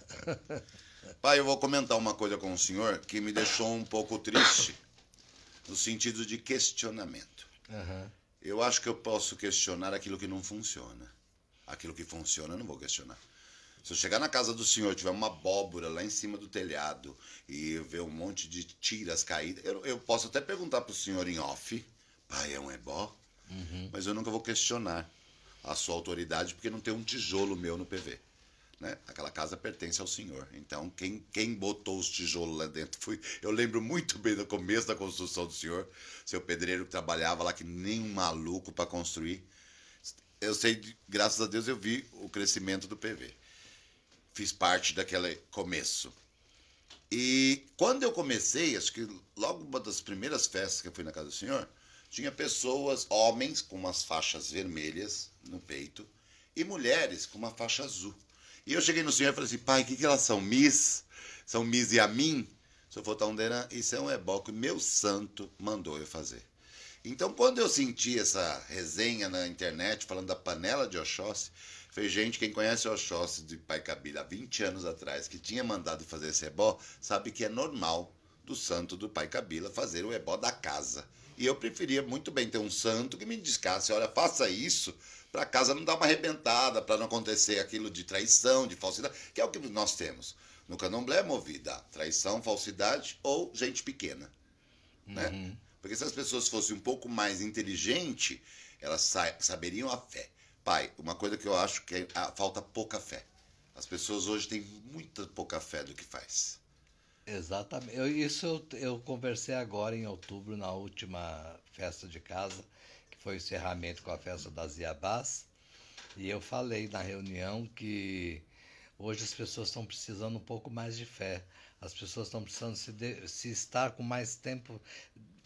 Pai, eu vou comentar uma coisa com o senhor que me deixou um pouco triste, no sentido de questionamento. Uhum. Eu acho que eu posso questionar aquilo que não funciona. Aquilo que funciona, eu não vou questionar. Se eu chegar na casa do senhor e tiver uma abóbora lá em cima do telhado e eu ver um monte de tiras caídas, eu, eu posso até perguntar pro senhor em off, pai, é um ebó? Uhum. Mas eu nunca vou questionar a sua autoridade porque não tem um tijolo meu no PV. Né? Aquela casa pertence ao senhor. Então, quem, quem botou os tijolos lá dentro foi. Eu lembro muito bem do começo da construção do senhor, seu pedreiro que trabalhava lá, que nem um maluco para construir. Eu sei, graças a Deus, eu vi o crescimento do PV fiz parte daquele começo. E quando eu comecei, acho que logo uma das primeiras festas que eu fui na casa do senhor, tinha pessoas, homens com umas faixas vermelhas no peito e mulheres com uma faixa azul. E eu cheguei no senhor e falei assim: pai, o que, que elas são? Miss? São Miss e a mim? Seu Fotaldeira, isso é um ebó que meu santo mandou eu fazer. Então, quando eu senti essa resenha na internet falando da panela de Oxóssi, foi gente, quem conhece o Oxóssi de Pai Cabila há 20 anos atrás, que tinha mandado fazer esse ebó, sabe que é normal do santo do Pai Cabila fazer o ebó da casa. E eu preferia muito bem ter um santo que me indicasse, olha, faça isso para a casa não dar uma arrebentada, para não acontecer aquilo de traição, de falsidade, que é o que nós temos. No candomblé é movida traição, falsidade ou gente pequena. Né? Uhum. Né? Porque se as pessoas fossem um pouco mais inteligentes, elas saberiam a fé. Pai, uma coisa que eu acho que é, a, ah, falta pouca fé. As pessoas hoje têm muita pouca fé do que faz. Exatamente. Eu, isso eu, eu conversei agora em outubro, na última festa de casa, que foi o encerramento com a festa das Iabás. E eu falei na reunião que hoje as pessoas estão precisando um pouco mais de fé. As pessoas estão precisando se, de, se estar com mais tempo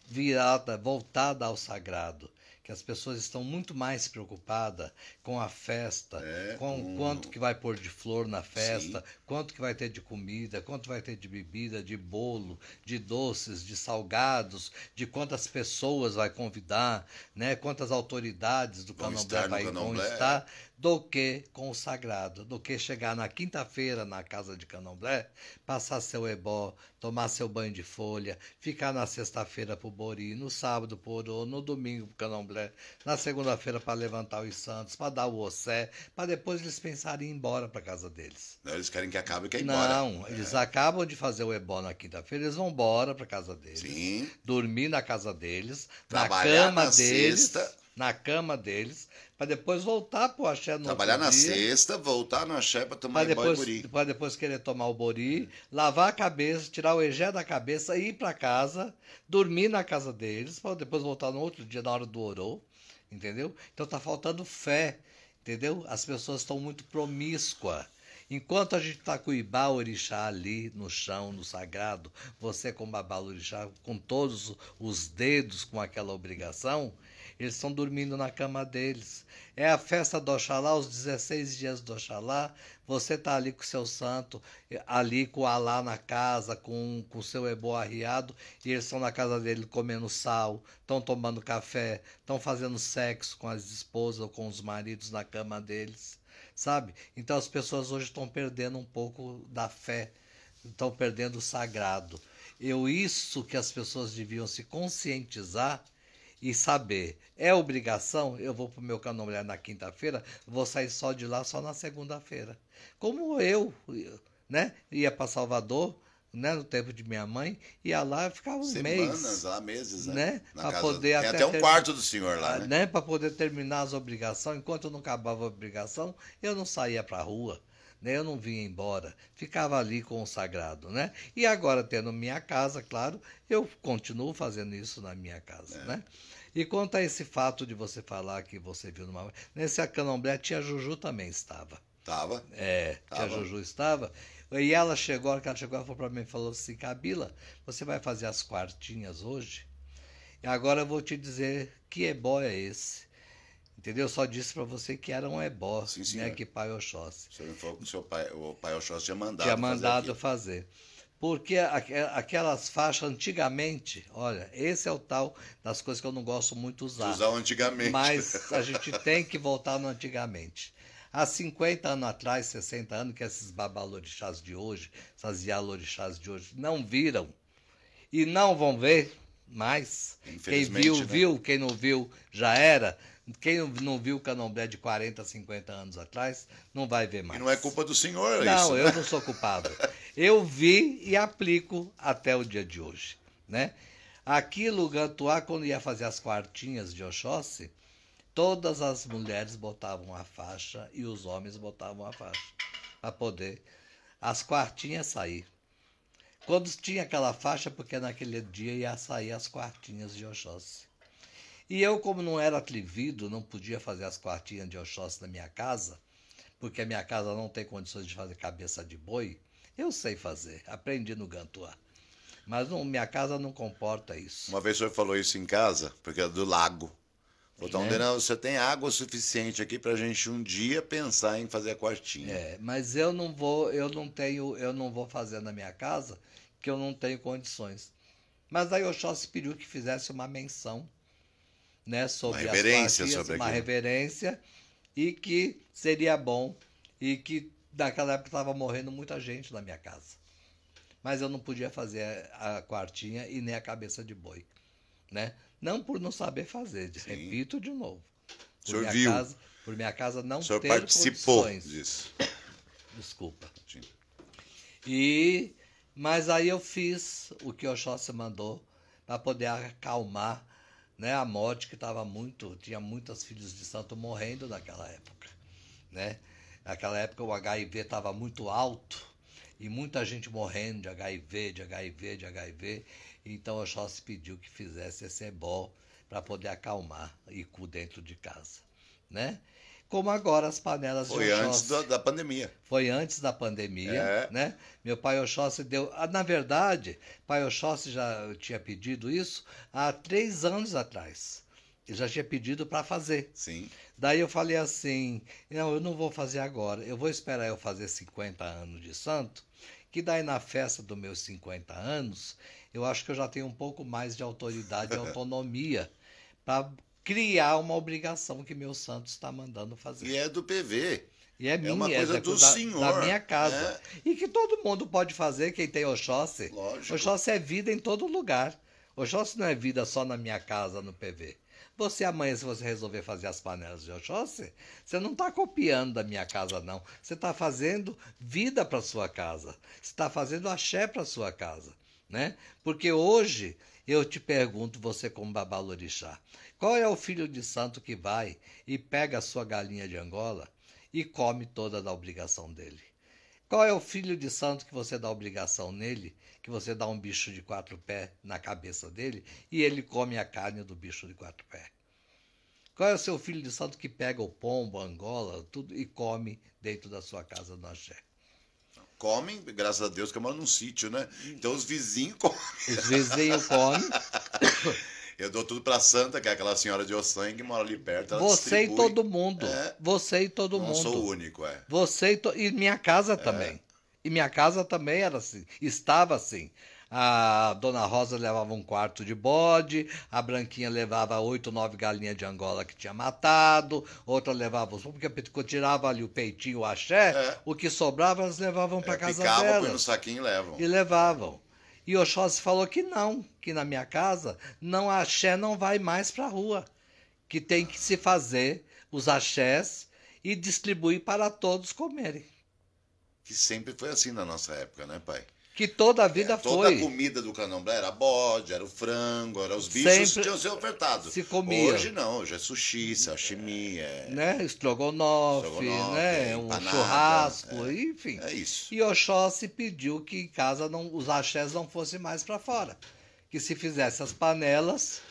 virada, voltada ao sagrado as pessoas estão muito mais preocupadas com a festa, é, com um... quanto que vai pôr de flor na festa, Sim. quanto que vai ter de comida, quanto vai ter de bebida, de bolo, de doces, de salgados, de quantas pessoas vai convidar, né? Quantas autoridades do Candomblé vai vão estar. É do que com o sagrado, do que chegar na quinta-feira na casa de Canomblé, passar seu ebó, tomar seu banho de folha, ficar na sexta-feira pro Bori, no sábado pro Orô, no domingo pro Canomblé, na segunda-feira para levantar os santos, para dar o ossé, para depois eles pensarem em ir embora para casa deles. Não, né, eles querem que acabe e quer ir Não, embora. Não, é. eles é. acabam de fazer o ebó na quinta-feira, eles vão embora para casa deles. Sim. Dormir na casa deles, Trabalhar na cama na deles. Sexta na cama deles, para depois voltar o axé no Trabalhar na dia, sexta, voltar no axé para tomar o bori. Para depois querer tomar o bori, lavar a cabeça, tirar o egé da cabeça, ir para casa, dormir na casa deles, para depois voltar no outro dia na hora do orô, entendeu? Então tá faltando fé, entendeu? As pessoas estão muito promíscuas. Enquanto a gente está com o Ibá Orixá ali no chão, no sagrado, você com o Babá Orixá, com todos os dedos, com aquela obrigação, eles estão dormindo na cama deles. É a festa do Oxalá, os 16 dias do Oxalá. Você está ali com o seu santo, ali com o Alá na casa, com o seu Ebo arriado, e eles estão na casa dele comendo sal, estão tomando café, estão fazendo sexo com as esposas ou com os maridos na cama deles, sabe? Então as pessoas hoje estão perdendo um pouco da fé, estão perdendo o sagrado. Eu, isso que as pessoas deviam se conscientizar e saber. É obrigação? Eu vou para o meu candomblé na quinta-feira, vou sair só de lá só na segunda-feira. Como eu, né? Ia para Salvador, né, no tempo de minha mãe, ia lá ficava um Semanas, mês. lá meses, né? né para poder até, até um ter... quarto do senhor lá, ah, né? né? Para poder terminar as obrigações. Enquanto eu não acabava a obrigação, eu não saía para a rua né? Eu não vinha embora, ficava ali consagrado, né? E agora tendo minha casa, claro, eu continuo fazendo isso na minha casa, é. né? E quanto a esse fato de você falar que você viu numa nesse Candomblé, a tia Juju também estava. Estava. É, tava. tia Juju estava. E ela chegou, a hora que ela chegou, ela falou para mim, falou assim, Cabila, você vai fazer as quartinhas hoje? E agora eu vou te dizer que ebó é, é esse Entendeu? Só disse para você que era um ebó, sim, sim, né? Que pai Oxóssi. Você me falou que o seu pai, o pai Oxóssi tinha mandado Tinha mandado fazer. Porque aquelas faixas antigamente, olha, esse é o tal das coisas que eu não gosto muito usar. Usar antigamente. Mas a gente tem que voltar no antigamente. Há 50 anos atrás, 60 anos, que esses babalorixás de hoje, essas yalorixás de hoje, não viram e não vão ver mais. Quem viu, né? viu, quem não viu, já era. Quem não viu o Canomblé de 40, 50 anos atrás, não vai ver mais. E não é culpa do senhor, é não, isso. Não, né? eu não sou culpado. eu vi e aplico até o dia de hoje, né? Aqui, Gantuá, quando ia fazer as quartinhas de Oxóssi, todas as mulheres botavam a faixa e os homens botavam a faixa para poder as quartinhas sair. Quando tinha aquela faixa, porque naquele dia ia sair as quartinhas de Oxóssi. E eu, como não era atrevido, não podia fazer as quartinhas de Oxóssi na minha casa, porque a minha casa não tem condições de fazer cabeça de boi, eu sei fazer, aprendi no Gantua. Mas não, minha casa não comporta isso. Uma vez o senhor falou isso em casa, porque era do lago. Falou, é. então, né? você tem água suficiente aqui para a gente um dia pensar em fazer a quartinha. É, mas eu não vou, eu não tenho, eu não vou fazer na minha casa, que eu não tenho condições. Mas aí Oxóssi pediu que fizesse uma menção né, sobre uma reverência, as sobre uma aquilo. reverência, e que seria bom, e que naquela época estava morrendo muita gente na minha casa. Mas eu não podia fazer a quartinha e nem a cabeça de boi, né? Não por não saber fazer, repito de novo. Por o senhor minha viu. Casa, por minha casa não o ter participou condições. disso. Desculpa. Sim. E mas aí eu fiz o que o Oxóssi mandou para poder acalmar né, a morte que estava muito, tinha muitos filhos de santo morrendo naquela época, né? Naquela época o HIV estava muito alto e muita gente morrendo de HIV, de HIV, de HIV. Então se pediu que fizesse esse ebol para poder acalmar e cu dentro de casa, né? como agora as panelas Foi de Oxóssi. antes da, da, pandemia. Foi antes da pandemia, é. né? Meu pai Oxóssi deu... Ah, na verdade, pai Oxóssi já tinha pedido isso há três anos atrás. Ele já tinha pedido para fazer. Sim. Daí eu falei assim, não, eu não vou fazer agora. Eu vou esperar eu fazer 50 anos de santo, que daí na festa dos meus 50 anos, eu acho que eu já tenho um pouco mais de autoridade e autonomia para criar uma obrigação que meu santo está mandando fazer. E é do PV. E é, é minha, uma coisa é do da, senhor. Da minha casa. É. E que todo mundo pode fazer, quem tem Oxóssi. Lógico. Oxóssi é vida em todo lugar. Oxóssi não é vida só na minha casa, no PV. Você amanhã, se você resolver fazer as panelas de Oxóssi, você não está copiando da minha casa, não. Você está fazendo vida para sua casa. Você está fazendo axé para sua casa. Né? Porque hoje, eu te pergunto, você como babalorixá, qual é o filho de santo que vai e pega a sua galinha de Angola e come toda a obrigação dele? Qual é o filho de santo que você dá obrigação nele, que você dá um bicho de quatro pés na cabeça dele e ele come a carne do bicho de quatro pés? Qual é o seu filho de santo que pega o pombo, a Angola, tudo e come dentro da sua casa no axé? comem, graças a Deus, que eu é moro num sítio, né? Então os vizinhos comem. Os vizinhos comem. Eu dou tudo pra Santa, que é aquela senhora de Ossangue, que mora ali perto. Você e todo mundo. É. Você e todo Não mundo. Não sou o único, é. Você e, to... e minha casa é. também. E minha casa também era assim. Estava assim. A Dona Rosa levava um quarto de bode, a Branquinha levava oito, nove galinhas de Angola que tinha matado, outra levava os porque tirava ali o peitinho, o axé, é. o que sobrava elas levavam para é, casa picava, delas. Picava, no saquinho e levam. E levavam. E Oxóssi falou que não, que na minha casa não axé não vai mais para a rua, que tem que se fazer os axés e distribuir para todos comerem. Que sempre foi assim na nossa época, né, pai? Que toda a vida é, toda foi. Toda a comida do candomblé era bode, era o frango, era os bichos Sempre que tinham sido ofertados. Se comia. Hoje não, hoje é sushi, sashimi, é... Né? Estrogonofe, né? É empanada, um churrasco, é, enfim. É isso. E Oxóssi pediu que em casa não, os axés não fossem mais para fora. Que se fizesse as panelas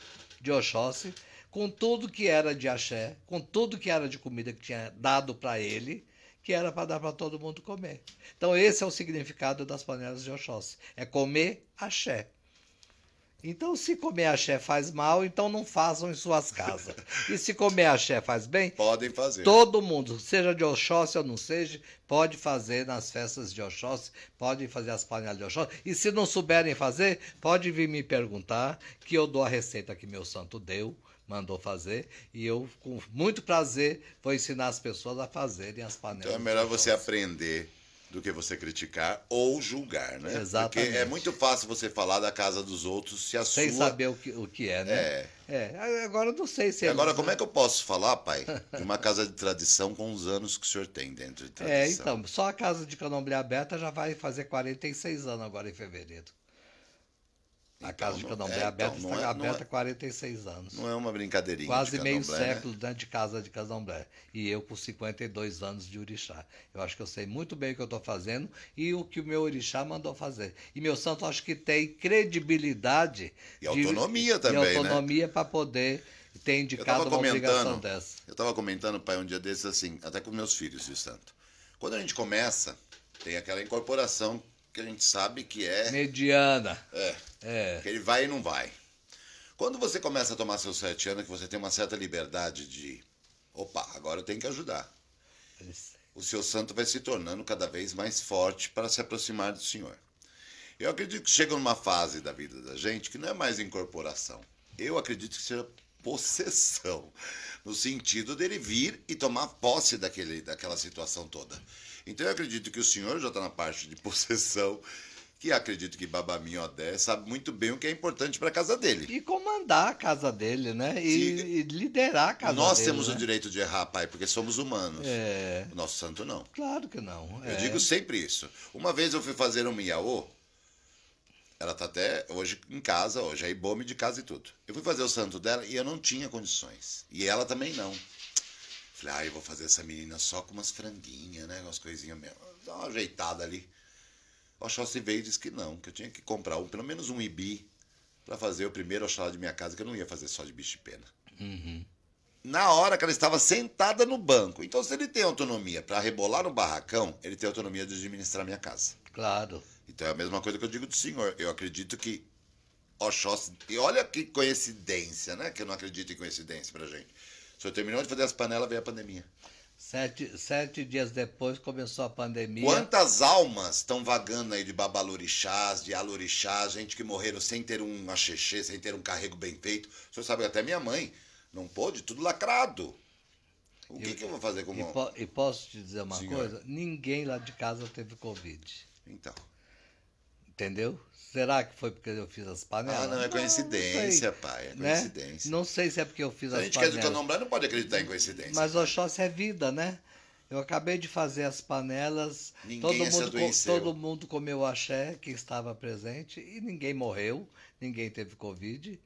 de Oxóssi com tudo que era de axé, com tudo que era de comida que tinha dado para ele que era para dar para todo mundo comer. Então esse é o significado das panelas de Oxóssi, é comer axé. Então, se comer axé faz mal, então não façam em suas casas. E se comer axé faz bem, podem fazer. Todo mundo, seja de Oxóssi ou não seja, pode fazer nas festas de Oxóssi, pode fazer as panelas de Oxóssi. E se não souberem fazer, pode vir me perguntar que eu dou a receita que meu santo deu mandou fazer e eu, com muito prazer, vou ensinar as pessoas a fazerem as panelas. Então é melhor você aprender do que você criticar ou julgar, né? Exatamente. Porque é muito fácil você falar da casa dos outros se a Sem sua... saber o que, o que é, né? É. é. Agora eu não sei se é. Agora, como né? é que eu posso falar, pai, de uma casa de tradição com os anos que o senhor tem dentro de é, tradição? É, então, só a casa de Canomblé Aberta já vai fazer 46 anos agora em fevereiro. A casa de candomblé é, aberta então, está é, aberta é- há é, 46 anos. Não é uma brincadeirinha. Quase meio né? século né? dentro de casa de candomblé. E eu com 52 anos de orixá. Eu acho que eu sei muito bem o que eu estou fazendo e o que o meu orixá mandou fazer. E meu santo acho que tem credibilidade. E de, autonomia também. E né? autonomia né? para poder ter indicado uma obrigação dessa. Eu estava comentando, pai, um dia desses assim, até com meus filhos de santo. Quando a gente começa, tem aquela incorporação que a gente sabe que é. Mediana. É. é. Que ele vai e não vai. Quando você começa a tomar seus sete anos, que você tem uma certa liberdade de. Opa, agora eu tenho que ajudar. O seu santo vai se tornando cada vez mais forte para se aproximar do Senhor. Eu acredito que chega numa fase da vida da gente que não é mais incorporação. Eu acredito que seja possessão, no sentido dele vir e tomar posse daquele, daquela situação toda. Então eu acredito que o senhor já está na parte de possessão, que acredito que Babaminho Odé sabe muito bem o que é importante para a casa dele. E comandar a casa dele, né? E, e liderar a casa nós dele. Nós temos né? o direito de errar, pai, porque somos humanos. É... O nosso santo não. Claro que não. Eu é... digo sempre isso. Uma vez eu fui fazer um miaô, ela tá até hoje em casa, hoje é ibome de casa e tudo. Eu fui fazer o santo dela e eu não tinha condições. E ela também não. Falei, ah, eu vou fazer essa menina só com umas franguinhas, né? Umas coisinhas mesmo. Dá uma ajeitada ali. O Oxóssi veio e disse que não, que eu tinha que comprar um, pelo menos um ibi para fazer o primeiro Oxalá de minha casa, que eu não ia fazer só de bicho de pena. Uhum. Na hora que ela estava sentada no banco. Então, se ele tem autonomia para rebolar no barracão, ele tem autonomia de administrar minha casa. Claro. Então é a mesma coisa que eu digo do senhor. Eu acredito que Oxóssi. E olha que coincidência, né? Que eu não acredito em coincidência pra gente. O senhor terminou de fazer as panelas, veio a pandemia. Sete, sete dias depois começou a pandemia. Quantas almas estão vagando aí de babalorixás, de alorixás, gente que morreram sem ter um axexê, sem ter um carrego bem feito. O senhor sabe, até minha mãe não pôde, tudo lacrado. O que, eu, que eu vou fazer com o e, e posso te dizer uma Senhor. coisa? Ninguém lá de casa teve Covid. Então. Entendeu? Será que foi porque eu fiz as ah, panelas? Ah, não, é coincidência, não, pai. É né? coincidência. Né? Não sei se é porque eu fiz a as panelas. A gente que é do candomblé não pode acreditar em coincidência. Mas pai. Oxóssi é vida, né? Eu acabei de fazer as panelas, ninguém todo é mundo, todo mundo comeu axé que estava presente e ninguém morreu, ninguém teve Covid.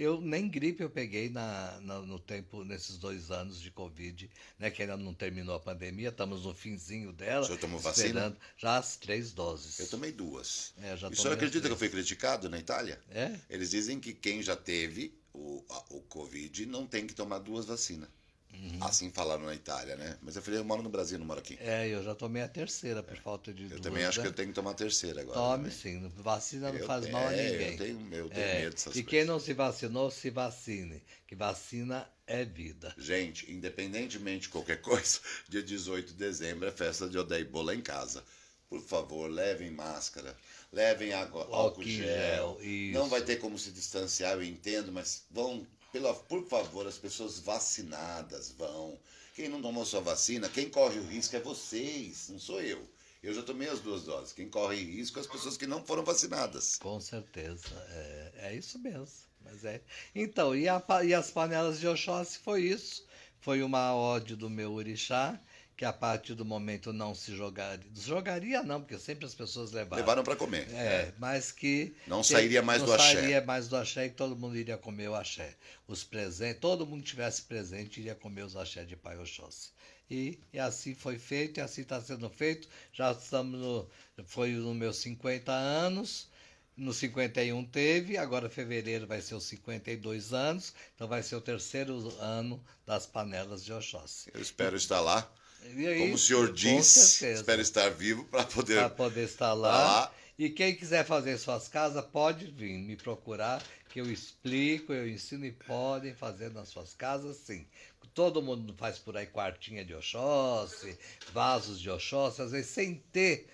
Eu nem gripe eu peguei na, na, no tempo, nesses dois anos de Covid, né? Que ainda não terminou a pandemia, estamos no finzinho dela. O senhor tomou vacina? Já as três doses. Eu tomei duas. É, já e o senhor acredita que eu fui criticado na Itália? É. Eles dizem que quem já teve o, a, o Covid não tem que tomar duas vacinas. Uhum. Assim falaram na Itália, né? Mas eu falei, eu moro no Brasil, não moro aqui. É, eu já tomei a terceira por é. falta de. Eu também acho que eu tenho que tomar a terceira agora. Tome né? sim, vacina não eu faz tenho, mal a é, ninguém. Eu tenho, eu tenho é. medo dessas e coisas. E quem não se vacinou, se vacine, que vacina é vida. Gente, independentemente de qualquer coisa, dia 18 de dezembro é festa de Odeio Bola em casa. Por favor, levem máscara, levem água, álcool, álcool gel. gel não vai ter como se distanciar, eu entendo, mas vão pela, por favor, as pessoas vacinadas vão. Quem não tomou sua vacina, quem corre o risco é vocês, não sou eu. Eu já tomei as duas doses. Quem corre risco é as pessoas que não foram vacinadas. Com certeza. É, é isso mesmo. Mas é. Então, e, a, e as panelas de Oxóssi foi isso. Foi uma ódio do meu orixá que a partir do momento não se jogaria. Jogaria não, porque sempre as pessoas levaram. Levaram para comer. É, é, mas que. Não sairia mais não do axé. Não sairia mais do axé e todo mundo iria comer o axé. Os presentes, todo mundo que tivesse presente iria comer os axé de Pai Oxóssi. E, e assim foi feito, e assim está sendo feito. Já estamos no. Foi nos meus 50 anos. No 51 teve, agora fevereiro vai ser os 52 anos, então vai ser o terceiro ano das panelas de Oxóssi. Eu espero estar lá Aí, Como o senhor disse, espero estar vivo para poder, poder estar lá. Tá lá. E quem quiser fazer suas casas, pode vir me procurar, que eu explico, eu ensino e podem fazer nas suas casas, sim. Todo mundo faz por aí quartinha de Oxóssi, vasos de Oxóssi, às vezes sem ter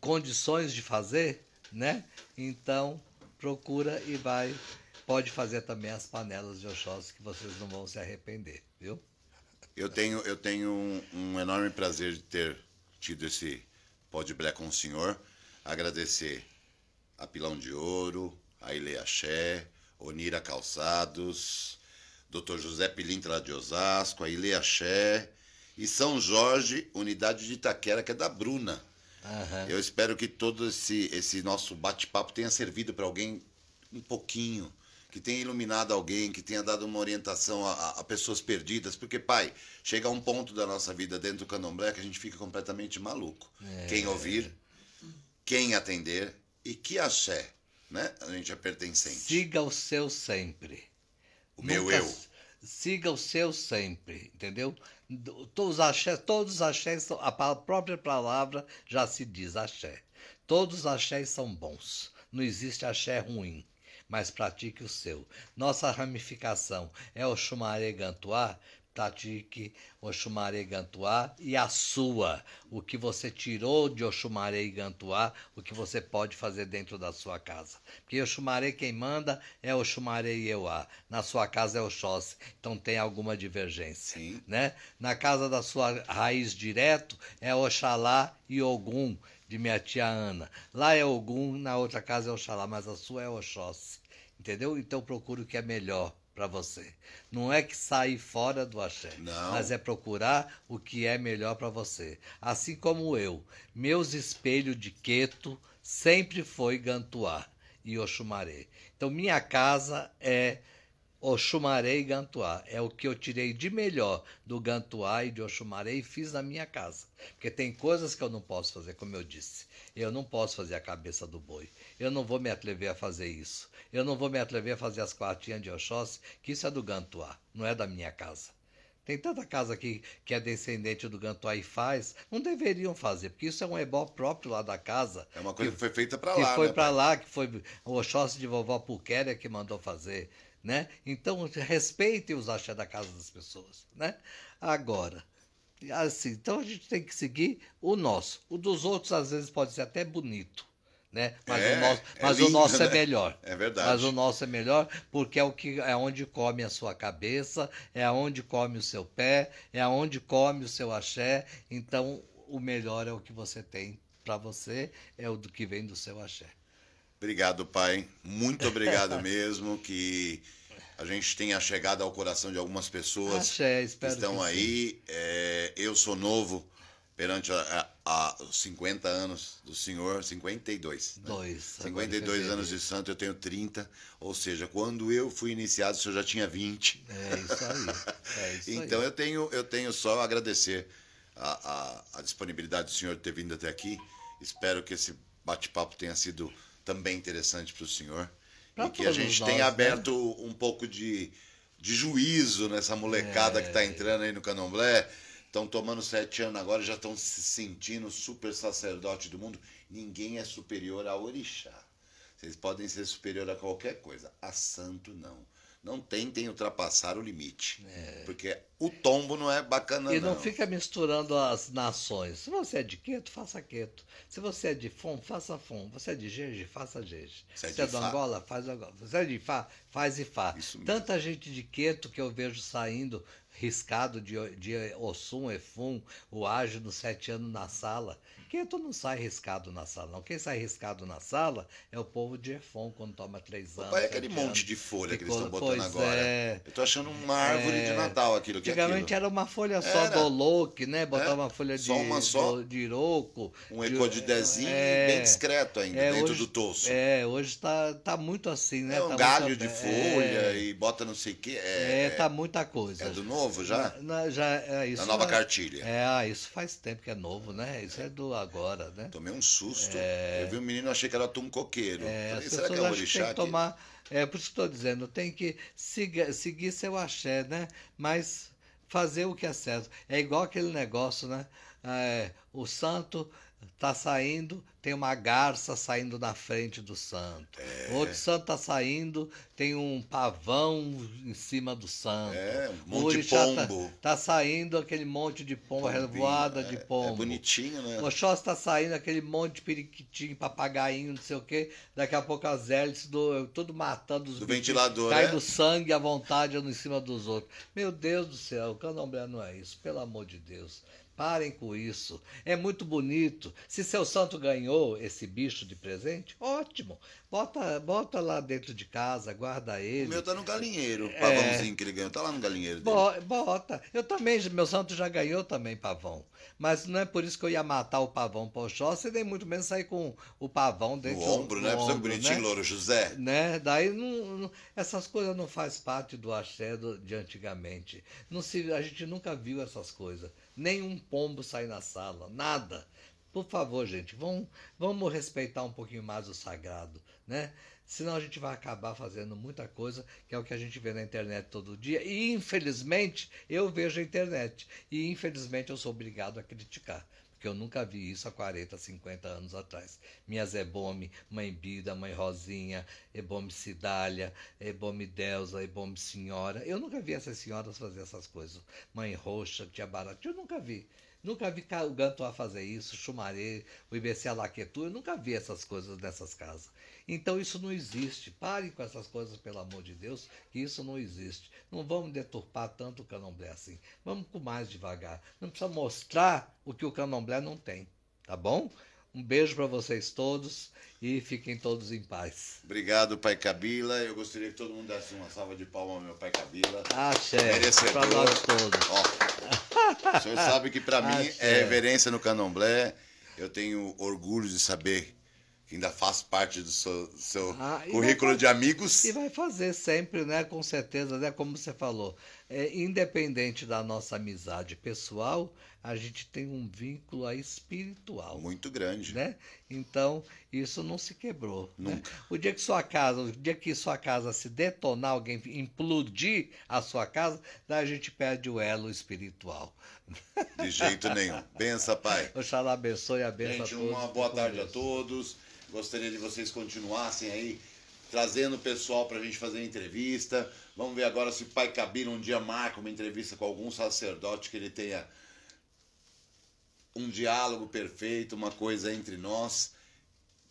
condições de fazer, né? Então, procura e vai. Pode fazer também as panelas de Oxóssi, que vocês não vão se arrepender, viu? Eu tenho, eu tenho um, um enorme prazer de ter tido esse pod black com o senhor. Agradecer a Pilão de Ouro, a Ile Axé, Onira Calçados, Dr. José Pilintra de Osasco, a Ile Axé e São Jorge, unidade de Itaquera, que é da Bruna. Uhum. Eu espero que todo esse, esse nosso bate-papo tenha servido para alguém um pouquinho que tenha iluminado alguém, que tenha dado uma orientação a, a, pessoas perdidas, porque, pai, chega um ponto da nossa vida dentro do candomblé que a gente fica completamente maluco. É. Quem ouvir, quem atender e que axé, né? A gente é pertencente. Siga o seu sempre. O Nunca meu eu. Siga o seu sempre, entendeu? Todos os axés, todos os axés, a própria palavra já se diz axé. Todos os axés são bons. Não existe axé ruim mas pratique o seu. Nossa ramificação é o Shumare Gantuá, pratique Oxumaré Gantuá e a sua. O que você tirou de Oxumaré e Gantuá, o que você pode fazer dentro da sua casa. Porque Oxumaré quem manda é Oxumaré e Euá. Na sua casa é Oxóssi, então tem alguma divergência. Sim. Né? Na casa da sua raiz direto é Oxalá e Ogum de minha tia Ana. Lá é Ogum, na outra casa é Oxalá, mas a sua é Oxóssi. Entendeu? Então procure o que é melhor para você. Não é que sair fora do axé, Não. mas é procurar o que é melhor para você. Assim como eu, meus espelhos de Queto sempre foi Gantuá e Oxumaré. Então minha casa é Oxumarei e Gantuá. É o que eu tirei de melhor do Gantuá e de Oxumarei e fiz na minha casa. Porque tem coisas que eu não posso fazer, como eu disse. Eu não posso fazer a cabeça do boi. Eu não vou me atrever a fazer isso. Eu não vou me atrever a fazer as quartinhas de Oxóssi, que isso é do Gantuá, não é da minha casa. Tem tanta casa aqui que é descendente do Gantoy faz, não deveriam fazer, porque isso é um ebó próprio lá da casa. É uma coisa que, que foi feita para lá. Que foi né, para lá, que foi o Oxóssi de vovó Pulquéria que mandou fazer, né? Então, respeitem os axé da casa das pessoas, né? Agora, assim, então a gente tem que seguir o nosso. O dos outros às vezes pode ser até bonito, né? Mas, é, o, nosso, é mas é, lindo, o nosso né? melhor. É verdade. Mas o nosso é melhor porque é o que é onde come a sua cabeça, é onde come o seu pé, é onde come o seu axé. Então, o melhor é o que você tem para você, é o do que vem do seu axé. Obrigado, pai. Muito obrigado mesmo que a gente tenha chegado ao coração de algumas pessoas axé, que estão que aí. É, eu sou novo perante a há 50 anos do senhor, 52. Dois. Né? 52 anos de santo, eu tenho 30. Ou seja, quando eu fui iniciado, o senhor já tinha 20. É isso aí. É isso então aí. Eu, tenho, eu tenho só a agradecer a, a, a disponibilidade do senhor ter vindo até aqui. Espero que esse bate-papo tenha sido também interessante para o senhor. Pra e que a gente nós, tenha né? aberto né? um pouco de, de juízo nessa molecada é. que está entrando aí no candomblé estão tomando sete anos agora, já estão se sentindo super sacerdote do mundo. Ninguém é superior a orixá. Vocês podem ser superior a qualquer coisa, a santo não. Não tentem ultrapassar o limite. É. Porque o tombo não é bacana, e não. E não fica misturando as nações. Se você é de Queto, faça Queto. Se você é de Fom, faça Fom. Você é de Jeje, faça Jeje. É se, é, de Angola, faz Angola. Se é de Fá, faz Ifá. Tanta gente de Queto que eu vejo saindo riscado de, de Ossum Efum, o ágil nos sete anos na sala, porque tu não sai arriscado na sala, não. Quem sai arriscado na sala é o povo de Efon, quando toma três anos. é aquele monte anos, de folha que, que eles estão botando agora. É, Eu tô achando uma árvore é, de Natal aquilo que é Antigamente era uma folha só era, do Oloque, né? Botar é, uma folha de, só uma só, de Iroco. Um eco de, de é, dezinho é. bem discreto ainda, dentro hoje, do tosso. É, hoje está tá muito assim, né? É um tá galho muito, de folha e bota não sei o quê. É, é, tá muita coisa. É do novo já? Na, na, já é isso. A nova cartilha. É, ah, isso faz tempo que é novo, né? Isso é do agora, né? Tomei um susto. É... Eu vi um menino, achei que era um coqueiro. É, Falei, será que é o orixá tem que tomar, É, por isso que estou dizendo, tem que seguir, seguir seu axé, né? Mas fazer o que é certo. É igual aquele negócio, né? Ah, é, o santo tá saindo, tem uma garça saindo na frente do santo. É. Outro santo tá saindo, tem um pavão em cima do santo. É, um monte de tá- pombo. Tá, tá, saindo aquele monte de pombo, revoada é, de é pombo. É bonitinho, né? O Xós tá saindo aquele monte de periquitinho, papagainho, não sei o quê. Daqui a pouco as hélices, do, tudo matando os Do ventilador, Cai né? do sangue à vontade um em cima dos outros. Meu Deus do céu, o candomblé não é isso, pelo amor de Deus. Parem com isso. É muito bonito. Se seu santo ganhou esse bicho de presente, ótimo. Bota, bota lá dentro de casa, guarda ele. O meu tá no galinheiro. O é. pavãozinho é... que ele ganhou tá lá no galinheiro dele. Bota. Eu também, meu santo já ganhou também pavão. Mas não é por isso que eu ia matar o pavão pochosa Você nem muito menos sair com o pavão dentro do ombro, né? Ombro, né? bonitinho, né? Louro José. Né? Daí não, não, essas coisas não faz parte do axé de antigamente. Não se, a gente nunca viu essas coisas nenhum pombo sai na sala, nada. Por favor, gente, vamos, vamos respeitar um pouquinho mais o sagrado, né? Senão a gente vai acabar fazendo muita coisa, que é o que a gente vê na internet todo dia. E infelizmente eu vejo a internet. E infelizmente eu sou obrigado a criticar porque eu nunca vi isso há 40, 50 anos atrás. Minhas Ebome, Mãe Bida, Mãe Rosinha, Ebome Cidália, Ebome Delza, Ebome Senhora. Eu nunca vi essas senhoras fazer essas coisas. Mãe Roxa, Tia Barata, eu nunca vi. Nunca vi o Gantois fazer isso, o Chumaré, o IBC Alaquetu, eu nunca vi essas coisas nessas casas. Então isso não existe. Parem com essas coisas, pelo amor de Deus, que isso não existe. Não vamos deturpar tanto o candomblé assim. Vamos com mais devagar. Não precisa mostrar o que o candomblé não tem, tá bom? Um beijo para vocês todos e fiquem todos em paz. Obrigado, Pai Cabila. Eu gostaria que todo mundo desse uma salva de palmas ao meu Pai Cabila. Ah, chefe. Para nós todos. Ó. O senhor sabe que para ah, mim é reverência no candomblé. Eu tenho orgulho de saber que ainda faz parte do seu, seu ah, currículo fazer, de amigos. E vai fazer sempre, né? Com certeza, né? Como você falou, é, independente da nossa amizade pessoal, a gente tem um vínculo aí espiritual. Muito grande. Né? Então, isso não se quebrou. Né? Nunca. Né? O dia que sua casa, o dia que sua casa se detonar, alguém implodir a sua casa, a gente perde o elo espiritual. De jeito nenhum. Bença, pai. Oxalá abençoe a benção. Gente, uma boa tarde a todos. Gostaria de vocês continuassem aí trazendo o pessoal para a gente fazer entrevista. Vamos ver agora se o Pai Cabino um dia marca uma entrevista com algum sacerdote que ele tenha um diálogo perfeito, uma coisa entre nós.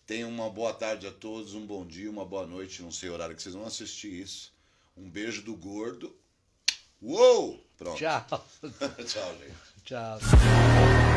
Tenham uma boa tarde a todos, um bom dia, uma boa noite. Não sei o horário que vocês vão assistir isso. Um beijo do gordo. Uou! Pronto. Tchau. Tchau, gente. Tchau.